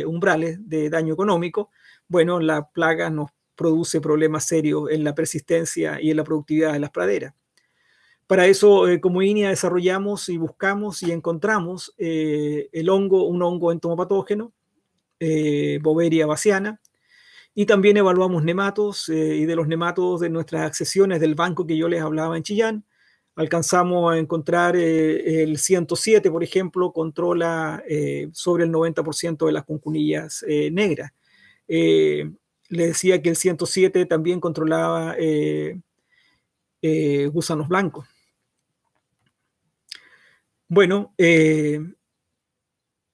umbrales de daño económico, bueno, la plaga nos produce problemas serios en la persistencia y en la productividad de las praderas. Para eso, eh, como INIA, desarrollamos y buscamos y encontramos eh, el hongo, un hongo entomopatógeno, eh, Boveria baciana, y también evaluamos nematos y de los nematos de nuestras accesiones del banco que yo les hablaba en Chillán, alcanzamos a encontrar el 107, por ejemplo, controla sobre el 90% de las concunillas negras. le decía que el 107 también controlaba gusanos blancos. Bueno, eh,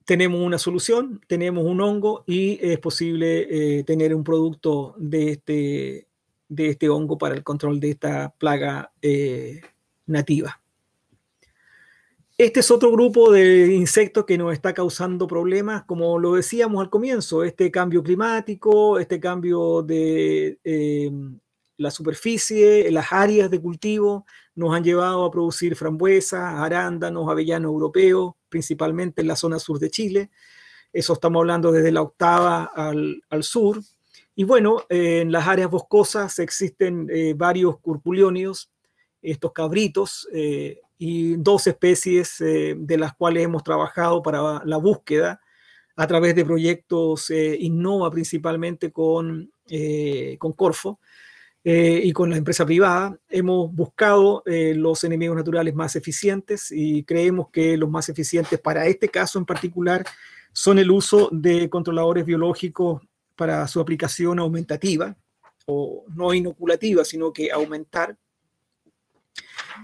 tenemos una solución, tenemos un hongo y es posible eh, tener un producto este, de este, hongo para el control de esta plaga eh, nativa. Este es otro grupo de insectos que nos está causando problemas, como lo decíamos al comienzo, este cambio climático, este cambio de la superficie, las áreas de cultivo, nos han llevado a producir frambuesas, arándanos, avellanos europeos, principalmente en la zona sur de Chile. Eso estamos hablando desde la octava al, sur. Y bueno, eh, en las áreas boscosas existen eh, varios curculiónidos, estos cabritos, eh, y dos especies de las cuales hemos trabajado para la búsqueda a través de proyectos Innova principalmente con, con Corfo. Eh, y con la empresa privada, hemos buscado eh, los enemigos naturales más eficientes y creemos que los más eficientes para este caso en particular son el uso de controladores biológicos para su aplicación aumentativa o no inoculativa, sino que aumentar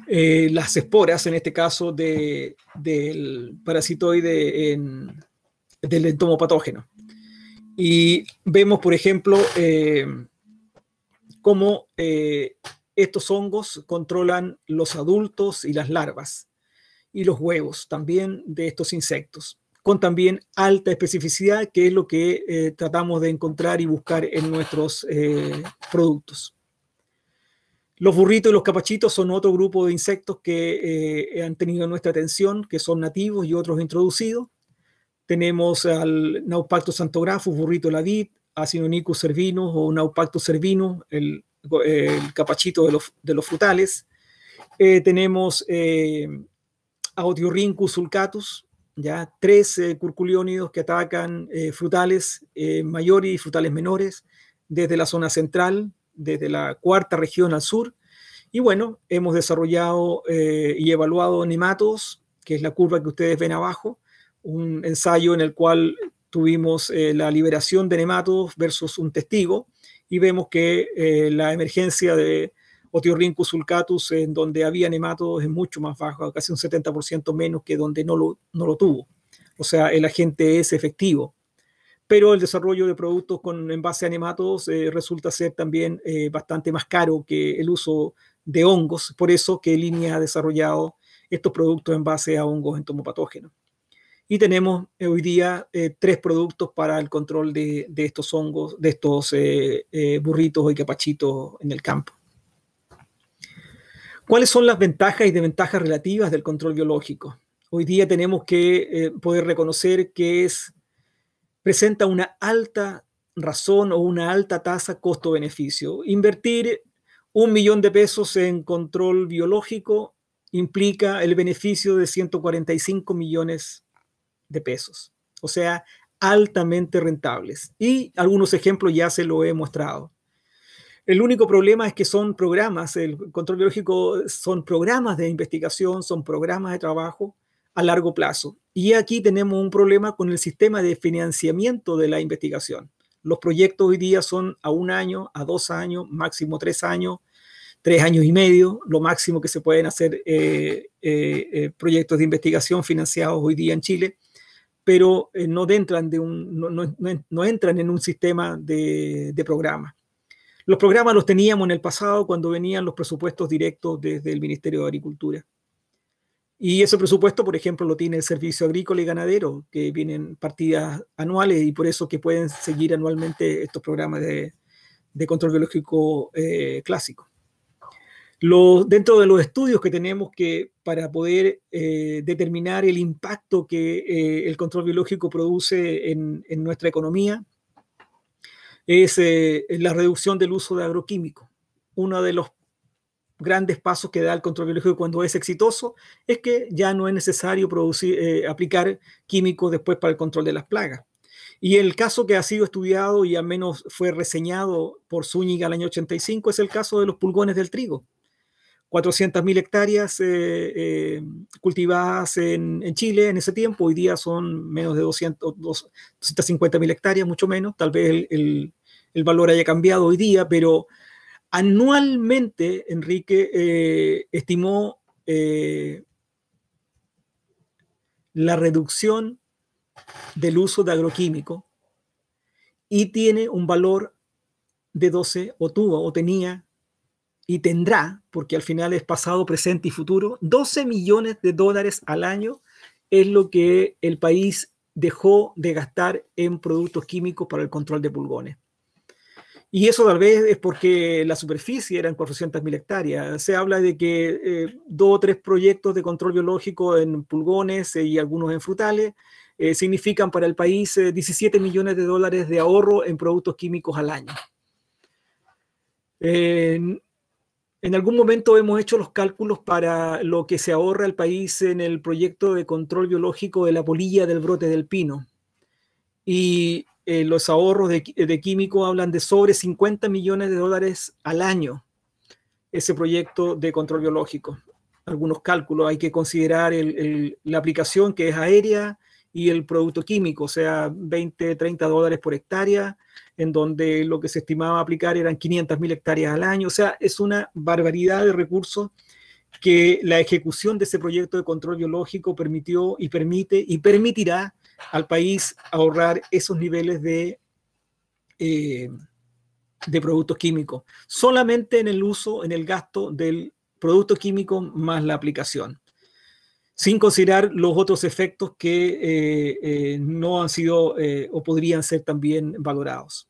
eh, las esporas, en este caso del parasitoide en, del entomopatógeno. Y vemos, por ejemplo, cómo eh, estos hongos controlan los adultos y las larvas y los huevos también de estos insectos, con también alta especificidad, que es lo que eh, tratamos de encontrar y buscar en nuestros eh, productos. Los burritos y los capachitos son otro grupo de insectos que han tenido nuestra atención, que son nativos y otros introducidos. Tenemos al Naupactus santografus, burrito vid, Asinonicus servinus o Naupactus servinus, el, el capachito de los, frutales. Eh, tenemos eh, sulcatus, ya tres eh, curculiónidos que atacan eh, frutales mayores y frutales menores desde la zona central, desde la cuarta región al sur. Y bueno, hemos desarrollado y evaluado nematos, que es la curva que ustedes ven abajo, un ensayo en el cual tuvimos eh, la liberación de nematos versus un testigo, y vemos que eh, la emergencia de Otiorrhynchus sulcatus, en donde había nematos, es mucho más baja, casi un 70% menos que donde no lo, no lo tuvo. O sea, el agente es efectivo. Pero el desarrollo de productos con, en base a nematodos eh, resulta ser también bastante más caro que el uso de hongos, por eso que Línea ha desarrollado estos productos en base a hongos entomopatógenos. Y tenemos eh, hoy día eh, tres productos para el control de, estos hongos, de estos eh, burritos y capachitos en el campo. ¿Cuáles son las ventajas y desventajas relativas del control biológico? Hoy día tenemos que poder reconocer que es, presenta una alta razón o una alta tasa costo-beneficio. Invertir un millón de pesos en control biológico implica el beneficio de 145 millones de pesos. O sea, altamente rentables. Y algunos ejemplos ya se lo he mostrado. El único problema es que son programas, el control biológico son programas de investigación, son programas de trabajo a largo plazo. Y aquí tenemos un problema con el sistema de financiamiento de la investigación. Los proyectos hoy día son a un año, a dos años, máximo tres años, tres años y medio, lo máximo que se pueden hacer eh, eh, eh, proyectos de investigación financiados hoy día en Chile pero eh, no, entran de un, no, entran en un sistema de, programa. Los programas los teníamos en el pasado cuando venían los presupuestos directos desde el Ministerio de Agricultura. Y ese presupuesto, por ejemplo, lo tiene el Servicio Agrícola y Ganadero, que vienen partidas anuales y por eso que pueden seguir anualmente estos programas de, control biológico eh, clásico dentro de los estudios que tenemos que para poder eh, determinar el impacto que eh, el control biológico produce en, nuestra economía es eh, la reducción del uso de agroquímicos. Uno de los grandes pasos que da el control biológico cuando es exitoso es que ya no es necesario producir, aplicar químicos después para el control de las plagas. Y el caso que ha sido estudiado y al menos fue reseñado por Zúñiga el año 85 es el caso de los pulgones del trigo 400.000 hectáreas eh, eh, cultivadas en, Chile en ese tiempo, hoy día son menos de 250.000 hectáreas, mucho menos, tal vez el, valor haya cambiado hoy día, pero anualmente Enrique eh, estimó la reducción del uso de agroquímico y tiene un valor de 12, o tuvo, o tenía y tendrá, porque al final es pasado, presente y futuro, 12 millones de dólares al año es lo que el país dejó de gastar en productos químicos para el control de pulgones. Y eso tal vez es porque la superficie era eran 400.000 hectáreas. Se habla de que eh, dos o tres proyectos de control biológico en pulgones eh, y algunos en frutales eh, significan para el país 17 millones de dólares de ahorro en productos químicos al año. En algún momento hemos hecho los cálculos para lo que se ahorra al país en el proyecto de control biológico de la polilla del brote del pino. Y eh, los ahorros de, químico hablan de sobre 50 millones de dólares al año ese proyecto de control biológico. Algunos cálculos, hay que considerar la aplicación que es aérea y el producto químico, o sea, 20, 30 dólares por hectárea, en donde lo que se estimaba aplicar eran 500.000 hectáreas al año. O sea, es una barbaridad de recursos que la ejecución de ese proyecto de control biológico permitió y permite y permitirá al país ahorrar esos niveles de, eh, de productos químicos, solamente en el uso, en el gasto del producto químico más la aplicación sin considerar los otros efectos que eh, eh, no han sido eh, o podrían ser también valorados.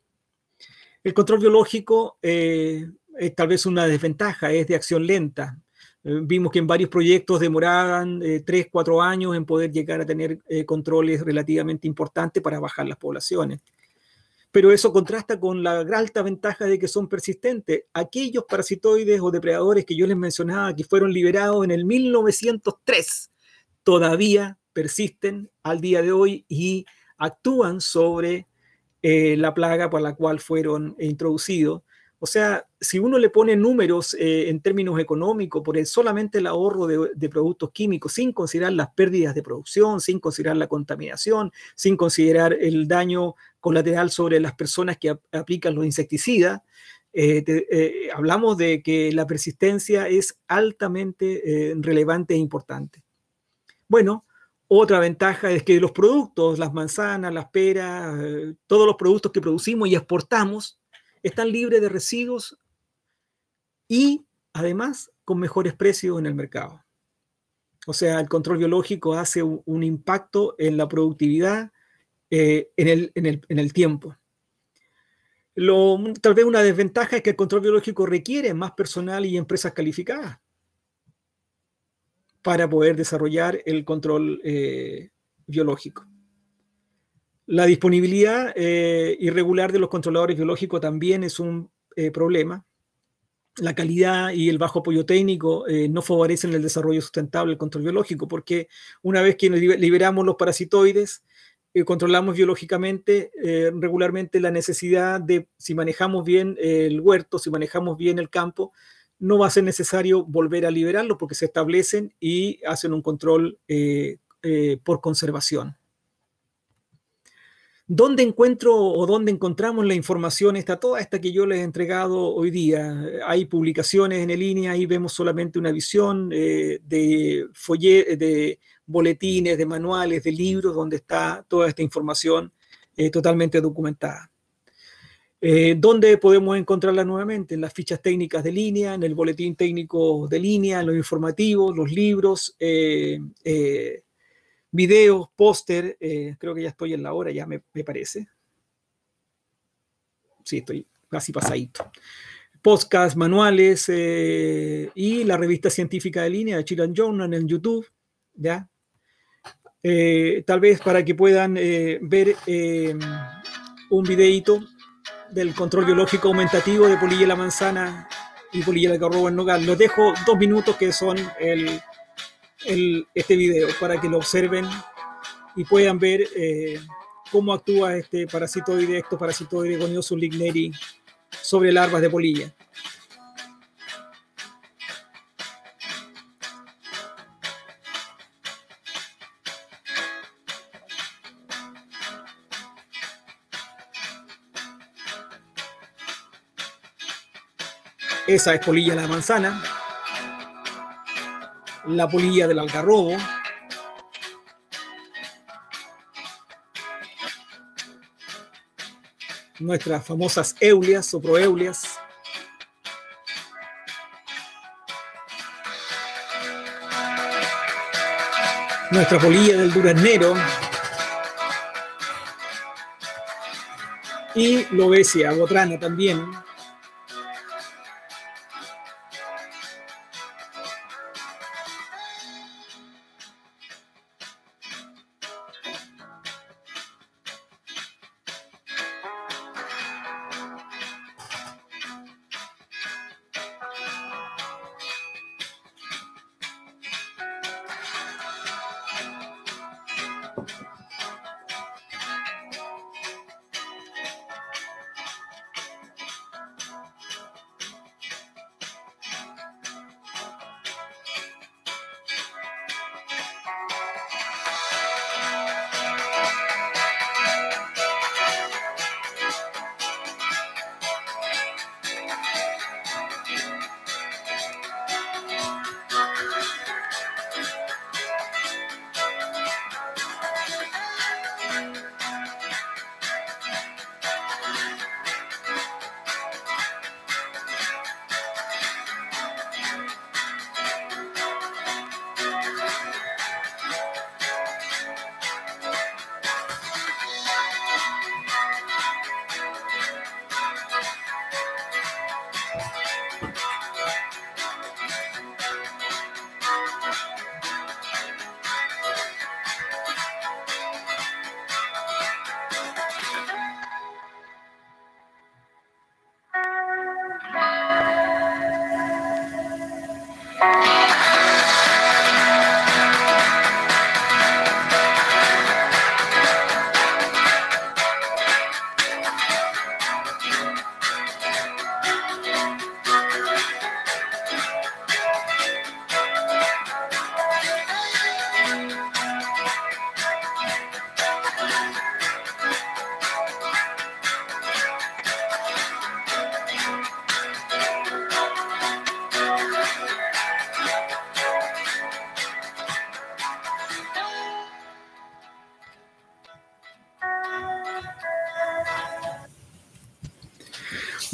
El control biológico es tal vez una desventaja, es de acción lenta. vimos que en varios proyectos demoraban tres, cuatro años en poder llegar a tener controles relativamente importantes para bajar las poblaciones. Pero eso contrasta con la alta ventaja de que son persistentes. Aquellos parasitoides o depredadores que yo les mencionaba que fueron liberados en el 1903 todavía persisten al día de hoy y actúan sobre eh, la plaga por la cual fueron introducidos. O sea, si uno le pone números eh, en términos económicos por el, solamente el ahorro de, productos químicos, sin considerar las pérdidas de producción, sin considerar la contaminación, sin considerar el daño colateral sobre las personas que aplican los insecticidas, eh, hablamos de que la persistencia es altamente relevante e importante. Bueno, otra ventaja es que los productos, las manzanas, las peras, eh, todos los productos que producimos y exportamos están libres de residuos y además con mejores precios en el mercado. O sea, el control biológico hace un, impacto en la productividad eh, en, el, en, el, tiempo. Lo, tal vez una desventaja es que el control biológico requiere más personal y empresas calificadas para poder desarrollar el control eh, biológico. La disponibilidad eh, irregular de los controladores biológicos también es un eh, problema. La calidad y el bajo apoyo técnico no favorecen el desarrollo sustentable del control biológico, porque una vez que liberamos los parasitoides, controlamos biológicamente regularmente la necesidad de, si manejamos bien el huerto, si manejamos bien el campo, no va a ser necesario volver a liberarlo porque se establecen y hacen un control eh, eh, por conservación. ¿Dónde encuentro o dónde encontramos la información Está toda esta que yo les he entregado hoy día? Hay publicaciones en el línea, ahí vemos solamente una visión eh, de, de boletines, de manuales, de libros, donde está toda esta información totalmente documentada. Eh, ¿Dónde podemos encontrarla nuevamente? En las fichas técnicas de línea, en el boletín técnico de línea, en los informativos, los libros, eh, eh, videos, póster. creo que ya estoy en la hora, ya me, parece. Sí, estoy casi pasadito. Podcast, manuales y la revista científica de línea de Chilean Journal en YouTube. ¿ya? tal vez para que puedan ver un videito del control biológico aumentativo de Polilla la Manzana y Polilla la Carroba en Nogal. Los dejo dos minutos que son el, el, este video para que lo observen y puedan ver eh, cómo actúa este parasitoide, directo de goniosus ligneri sobre larvas de polilla. Esa es polilla de la manzana. La polilla del algarrobo. Nuestras famosas eulias o proeulias. Nuestra polilla del duraznero. Y lo lobesia botrana también.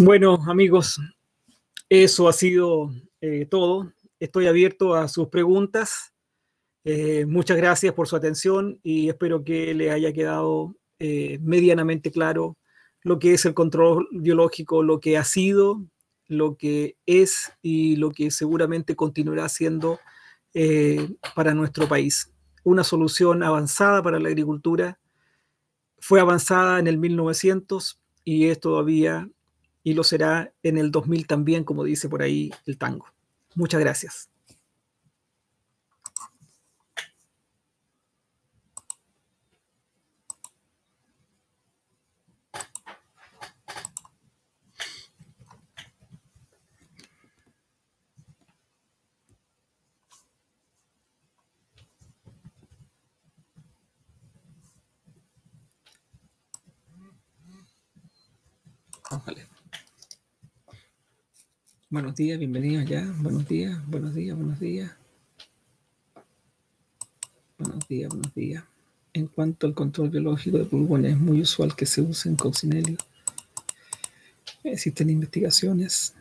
Bueno, amigos, eso ha sido eh, todo. Estoy abierto a sus preguntas. Eh, muchas gracias por su atención y espero que le haya quedado eh, medianamente claro lo que es el control biológico, lo que ha sido, lo que es y lo que seguramente continuará siendo para nuestro país. Una solución avanzada para la agricultura. Fue avanzada en el 1900 y es todavía y lo será en el 2000 también, como dice por ahí el tango. Muchas gracias. Buenos días, bienvenidos ya. Buenos días, buenos días, buenos días. Buenos días, buenos días. En cuanto al control biológico de pulgones, es muy usual que se use en coccinelio. Existen investigaciones.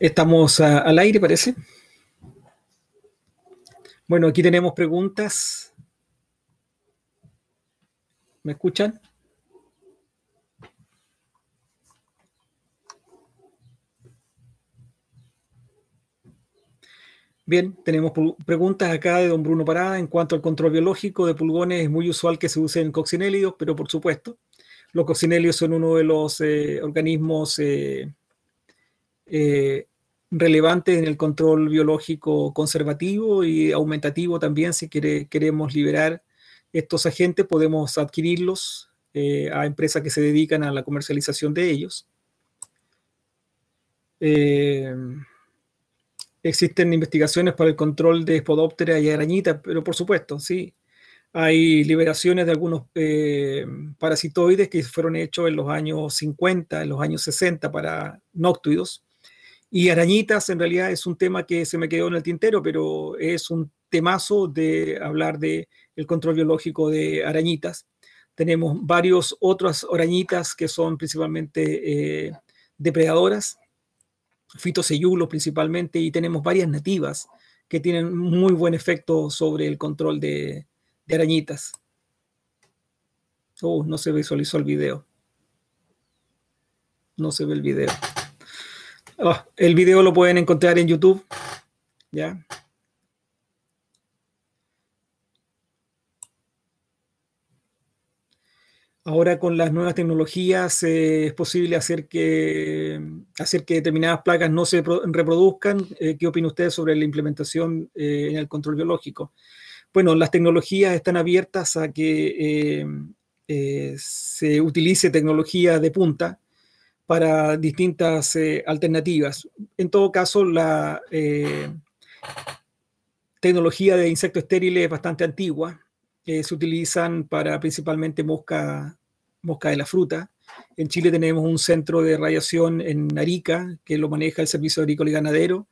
Estamos al aire, parece. Bueno, aquí tenemos preguntas. ¿Me escuchan? Bien, tenemos preguntas acá de don Bruno Parada. En cuanto al control biológico de pulgones, es muy usual que se usen coccinélidos, pero por supuesto, los coccinélidos son uno de los eh, organismos eh, eh, relevante en el control biológico conservativo y aumentativo también. Si queremos liberar estos agentes, podemos adquirirlos eh, a empresas que se dedican a la comercialización de ellos. Eh, existen investigaciones para el control de Spodoptera y arañitas, pero por supuesto, sí. Hay liberaciones de algunos eh, parasitoides que fueron hechos en los años 50, en los años 60 para noctuidos y Arañitas en realidad es un tema que se me quedó en el tintero, pero es un temazo de hablar de el control biológico de arañitas. Tenemos varios otras arañitas que son principalmente eh, depredadoras, fitoseyulos principalmente, y tenemos varias nativas que tienen muy buen efecto sobre el control de, de arañitas. Oh, no se visualizó el video. No se ve el video. Oh, el video lo pueden encontrar en YouTube. ¿Ya? Ahora con las nuevas tecnologías eh, es posible hacer que, hacer que determinadas plagas no se reproduzcan. Eh, ¿Qué opina usted sobre la implementación eh, en el control biológico? Bueno, las tecnologías están abiertas a que se utilice tecnología de punta para distintas eh, alternativas. En todo caso, la eh, tecnología de insectos estériles es bastante antigua. Eh, se utilizan para principalmente mosca, mosca de la fruta. En Chile tenemos un centro de radiación en Arica, que lo maneja el Servicio Agrícola y Ganadero,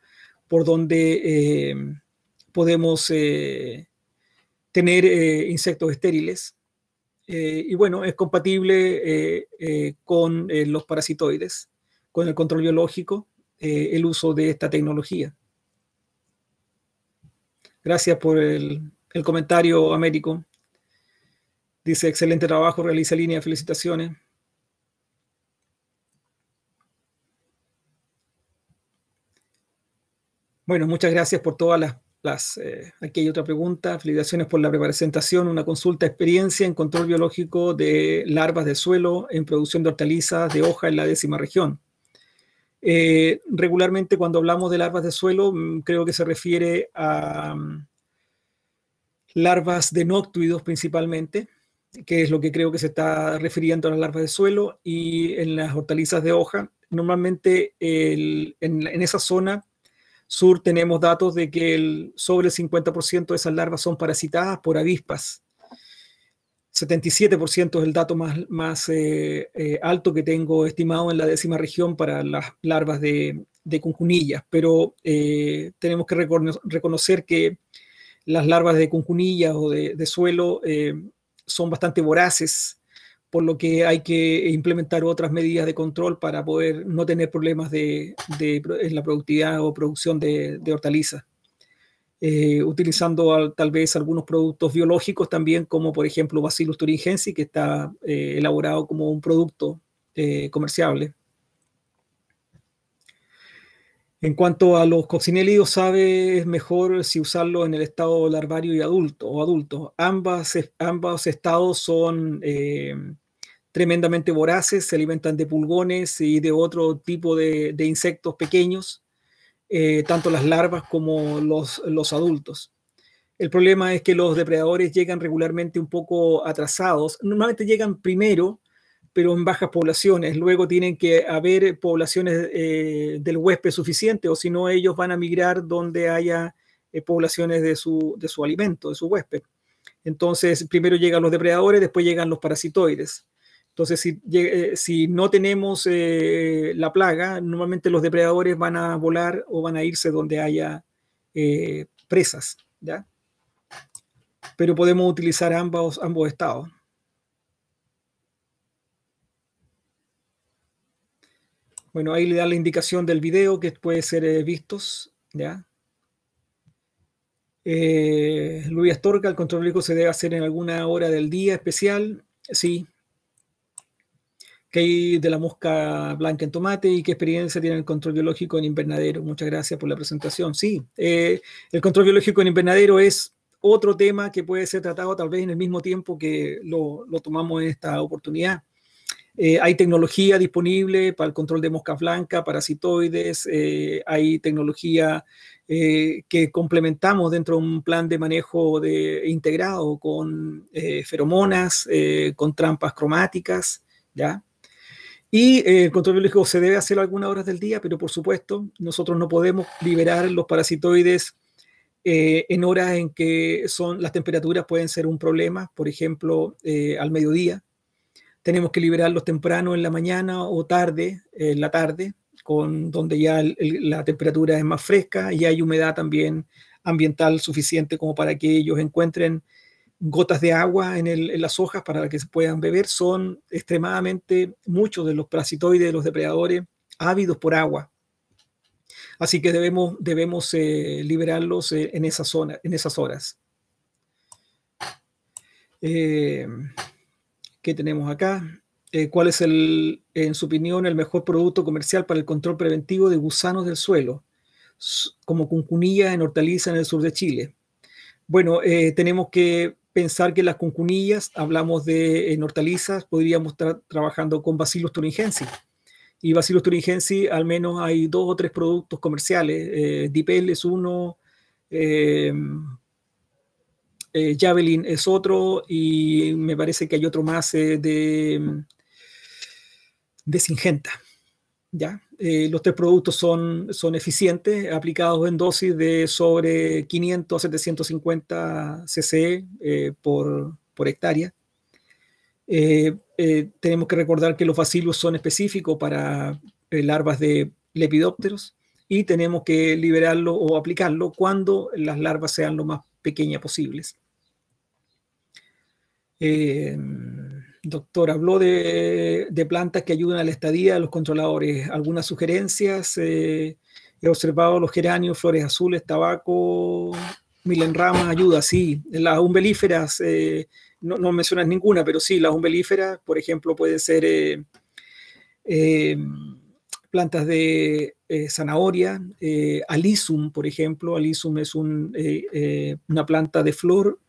por donde podemos tener insectos estériles eh, y bueno, es compatible eh, eh, con los parasitoides, con el control biológico, el uso de esta tecnología. Gracias por el, el comentario, Américo. Dice, excelente trabajo, realiza línea, felicitaciones. Bueno, muchas gracias por todas las eh, aquí hay otra pregunta. Felicitaciones por la presentación. Una consulta experiencia en control biológico de larvas de suelo en producción de hortalizas de hoja en la décima región. Eh, regularmente cuando hablamos de larvas de suelo, mm, creo que se refiere a mm, larvas de noctuidos principalmente, que es lo que creo que se está refiriendo a las larvas de suelo y en las hortalizas de hoja. Normalmente en esa zona sur tenemos datos de que sobre el 50% de esas larvas son parasitadas por avispas. 77% es el dato más, más eh, eh, alto que tengo estimado en la décima región para las larvas de, de pero eh, tenemos que reconocer que las larvas de conjunillas o de suelo son bastante voraces por lo que hay que implementar otras medidas de control para poder no tener problemas de, en la productividad o producción de, hortalizas. Eh, utilizando tal vez algunos productos biológicos también, como por ejemplo Bacillus thuringiensis, que está eh, elaborado como un producto eh, comerciable. En cuanto a los coccinélidos, sabe es mejor si usarlo en el estado larvario y adulto o adulto. Ambas, ambos estados son tremendamente voraces, se alimentan de pulgones y de otro tipo de, insectos pequeños, eh, tanto las larvas como los, adultos. El problema es que los depredadores llegan regularmente un poco atrasados. Normalmente llegan primero, pero en bajas poblaciones. Luego tienen que haber poblaciones eh, del huésped suficiente, o si no, ellos van a migrar donde haya eh, poblaciones de su, de su alimento, de su huésped. Entonces, primero llegan los depredadores, después llegan los parasitoides. Entonces, eh, si, no tenemos eh, la plaga, normalmente los depredadores van a volar o van a irse donde haya eh, presas, ¿ya? Pero podemos utilizar ambos, estados. Bueno, ahí le da la indicación del video que puede ser vistos, ¿ya? Luis Torca, el control se debe hacer en alguna hora del día especial, sí, ¿Qué hay de la mosca blanca en tomate y qué experiencia tiene el control biológico en invernadero? Muchas gracias por la presentación. Sí, eh, el control biológico en invernadero es otro tema que puede ser tratado tal vez en el mismo tiempo que lo, tomamos en esta oportunidad. Eh, hay tecnología disponible para el control de mosca blanca, parasitoides, eh, hay tecnología que complementamos dentro de un plan de manejo de, integrado con feromonas, con trampas cromáticas, ¿ya? Y eh, el control biológico se debe hacer algunas horas del día, pero por supuesto, nosotros no podemos liberar los parasitoides eh, en horas en que son, las temperaturas pueden ser un problema, por ejemplo, eh, al mediodía. Tenemos que liberarlos temprano en la mañana o tarde, en la tarde, con, donde ya la temperatura es más fresca y hay humedad también ambiental suficiente como para que ellos encuentren gotas de agua en, las hojas para que se puedan beber, son extremadamente muchos de los parasitoides, de los depredadores, ávidos por agua. Así que debemos, debemos eh, liberarlos eh, en, esa zona, en esas horas. Eh, ¿Qué tenemos acá? ¿Cuál es, el, en su opinión, el mejor producto comercial para el control preventivo de gusanos del suelo, como cuncunilla en hortaliza en el sur de Chile? Bueno, tenemos que pensar que las cuncunillas, hablamos de eh, hortalizas, podríamos estar trabajando con Bacillus thuringiensis. Y Bacillus thuringiensis, al menos hay dos o tres productos comerciales. Eh, Dipel es uno, em, eh, Javelin es otro, y me parece que hay otro más de, mm, de Singenta. ¿Ya? Eh, los tres productos son, son eficientes, aplicados en dosis de sobre 500 a 750 cc eh, por, hectárea. Eh, tenemos que recordar que los bacilos son específicos para larvas de lepidópteros y tenemos que liberarlo o aplicarlo cuando las larvas sean lo más pequeñas posibles. Eh, Doctor, habló de, plantas que ayudan a la estadía de los controladores. ¿Algunas sugerencias? Eh, he observado los geranios, flores azules, tabaco, milenramas, ayuda, sí. Las umbelíferas, eh, no, mencionas ninguna, pero sí, las umbelíferas, por ejemplo, pueden ser eh, plantas de zanahoria, alisum, por ejemplo. Alisum es una planta de flor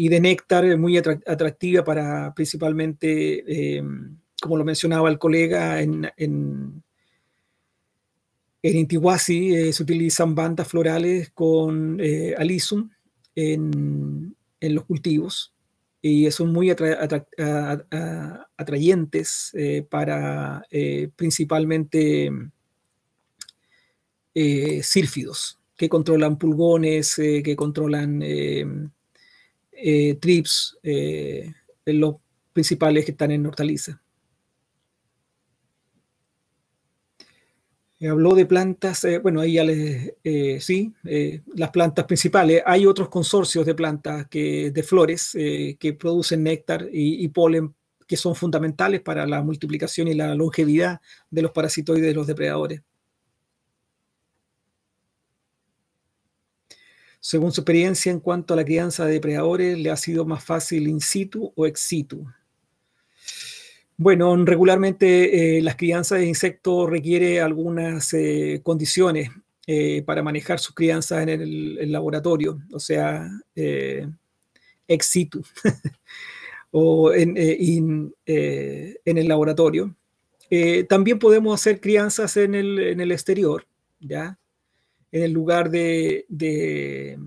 y de néctar es muy atractiva para principalmente, eh, como lo mencionaba el colega, en, en, en Intihuasi eh, se utilizan bandas florales con eh, alisum en, en, los cultivos y son muy atrayentes eh, para principalmente sírfidos que controlan pulgones, que controlan eh, trips, eh, los principales que están en hortaliza. Eh, habló de plantas, bueno, ahí ya les, sí, las plantas principales. Hay otros consorcios de plantas que, de flores que producen néctar y, y, polen que son fundamentales para la multiplicación y la longevidad de los parasitoides de los depredadores. Según su experiencia en cuanto a la crianza de depredadores, ¿le ha sido más fácil in situ o ex situ? Bueno, regularmente eh, las crianzas de insectos requiere algunas eh, condiciones eh, para manejar sus crianzas en el, laboratorio, o sea, ex situ o en, el laboratorio. también podemos hacer crianzas en el, en el exterior, ¿ya? en el lugar de, de,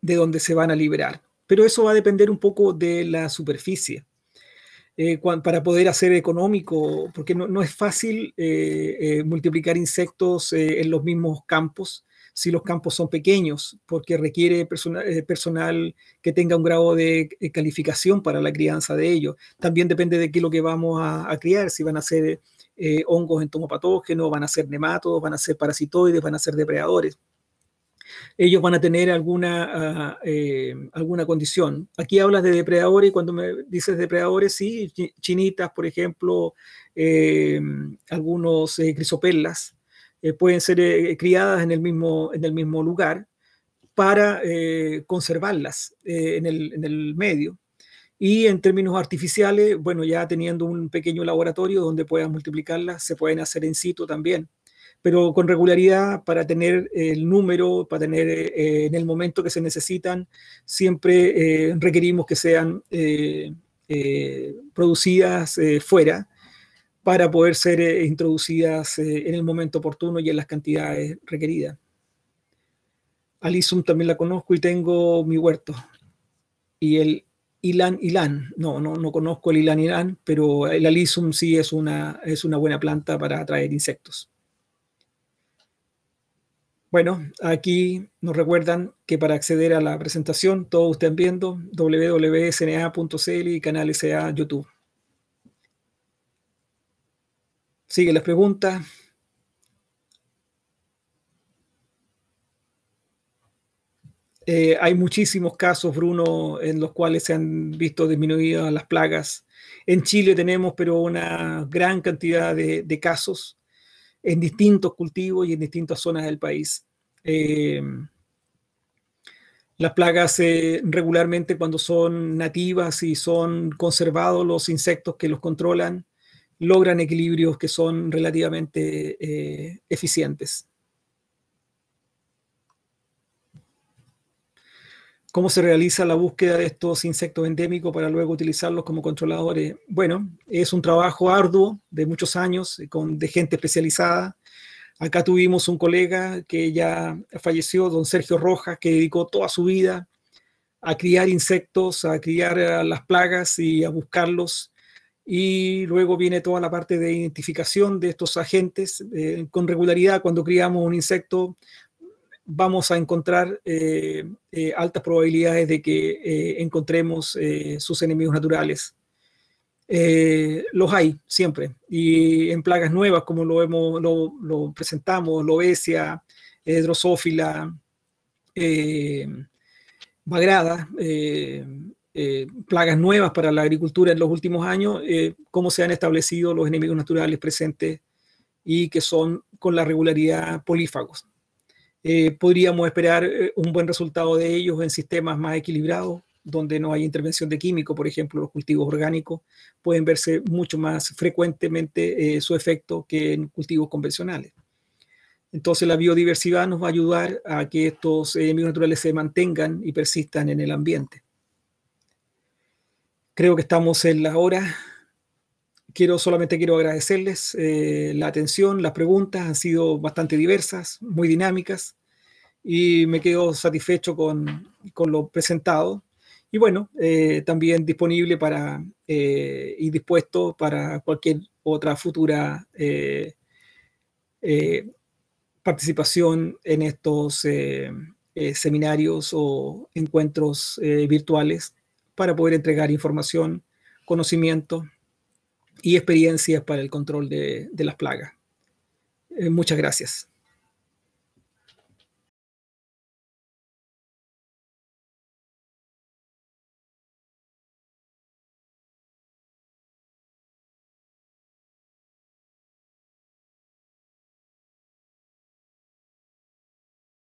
de donde se van a liberar. Pero eso va a depender un poco de la superficie. Eh, para poder hacer económico, porque no, es fácil eh, eh, multiplicar insectos en los mismos campos si los campos son pequeños, porque requiere personal que tenga un grado de calificación para la crianza de ellos. También depende de qué es lo que vamos a, a criar, si van a ser eh, hongos entomopatógenos, van a ser nematodos, van a ser parasitoides, van a ser depredadores. Ellos van a tener alguna, ah, eh, alguna condición. Aquí hablas de depredadores y cuando me dices depredadores, sí, chinitas, por ejemplo, eh, algunos eh, crisopelas, pueden ser criadas en el, mismo, en el mismo lugar para conservarlas en en el medio y en términos artificiales, bueno, ya teniendo un pequeño laboratorio donde puedan multiplicarlas, se pueden hacer en situ también, pero con regularidad para tener el número, para tener eh, en el momento que se necesitan, siempre eh, requerimos que sean eh, producidas fuera para poder ser introducidas en el momento oportuno y en las cantidades requeridas. Alisum también la conozco y tengo mi huerto. Y el Ilan Ilan. No, no, no conozco el Ilan Ilan, pero el Alisum sí es una, es una buena planta para atraer insectos. Bueno, aquí nos recuerdan que para acceder a la presentación, todos están viendo www.sna.cl y canal SA YouTube. Sigue las preguntas. Eh, hay muchísimos casos, Bruno, en los cuales se han visto disminuidas las plagas. En Chile tenemos, pero una gran cantidad de, casos en distintos cultivos y en distintas zonas del país. Em, las plagas eh, regularmente cuando son nativas y son conservados los insectos que los controlan, logran equilibrios que son relativamente eh, eficientes. ¿Cómo se realiza la búsqueda de estos insectos endémicos para luego utilizarlos como controladores? Bueno, es un trabajo arduo de muchos años, eh, con, de gente especializada. Acá tuvimos un colega que ya falleció, don Sergio Rojas, que dedicó toda su vida a criar insectos, a criar las plagas y a buscarlos. Y luego viene toda la parte de identificación de estos agentes. Eh, con regularidad, cuando criamos un insecto, vamos a encontrar eh, eh, altas probabilidades de que eh, encontremos sus enemigos naturales. los hay siempre, y en plagas nuevas como lo, lo, presentamos, lobesia, drosófila, bagrada, plagas nuevas para la agricultura en los últimos años, cómo se han establecido los enemigos naturales presentes y que son con la regularidad polífagos. Eh, podríamos esperar eh, un buen resultado de ellos en sistemas más equilibrados, donde no hay intervención de químico, por ejemplo, los cultivos orgánicos pueden verse mucho más frecuentemente eh, su efecto que en cultivos convencionales. Entonces la biodiversidad nos va a ayudar a que estos enemigos naturales se mantengan y persistan en el ambiente. Creo que estamos en la hora quiero, solamente quiero agradecerles eh, la atención, las preguntas han sido bastante diversas, muy dinámicas, y me quedo satisfecho con, con lo presentado. Y bueno, eh, también disponible para eh, y dispuesto para cualquier otra futura participación en estos seminarios o encuentros virtuales para poder entregar información, conocimiento y experiencias para el control de, las plagas. Eh, muchas gracias.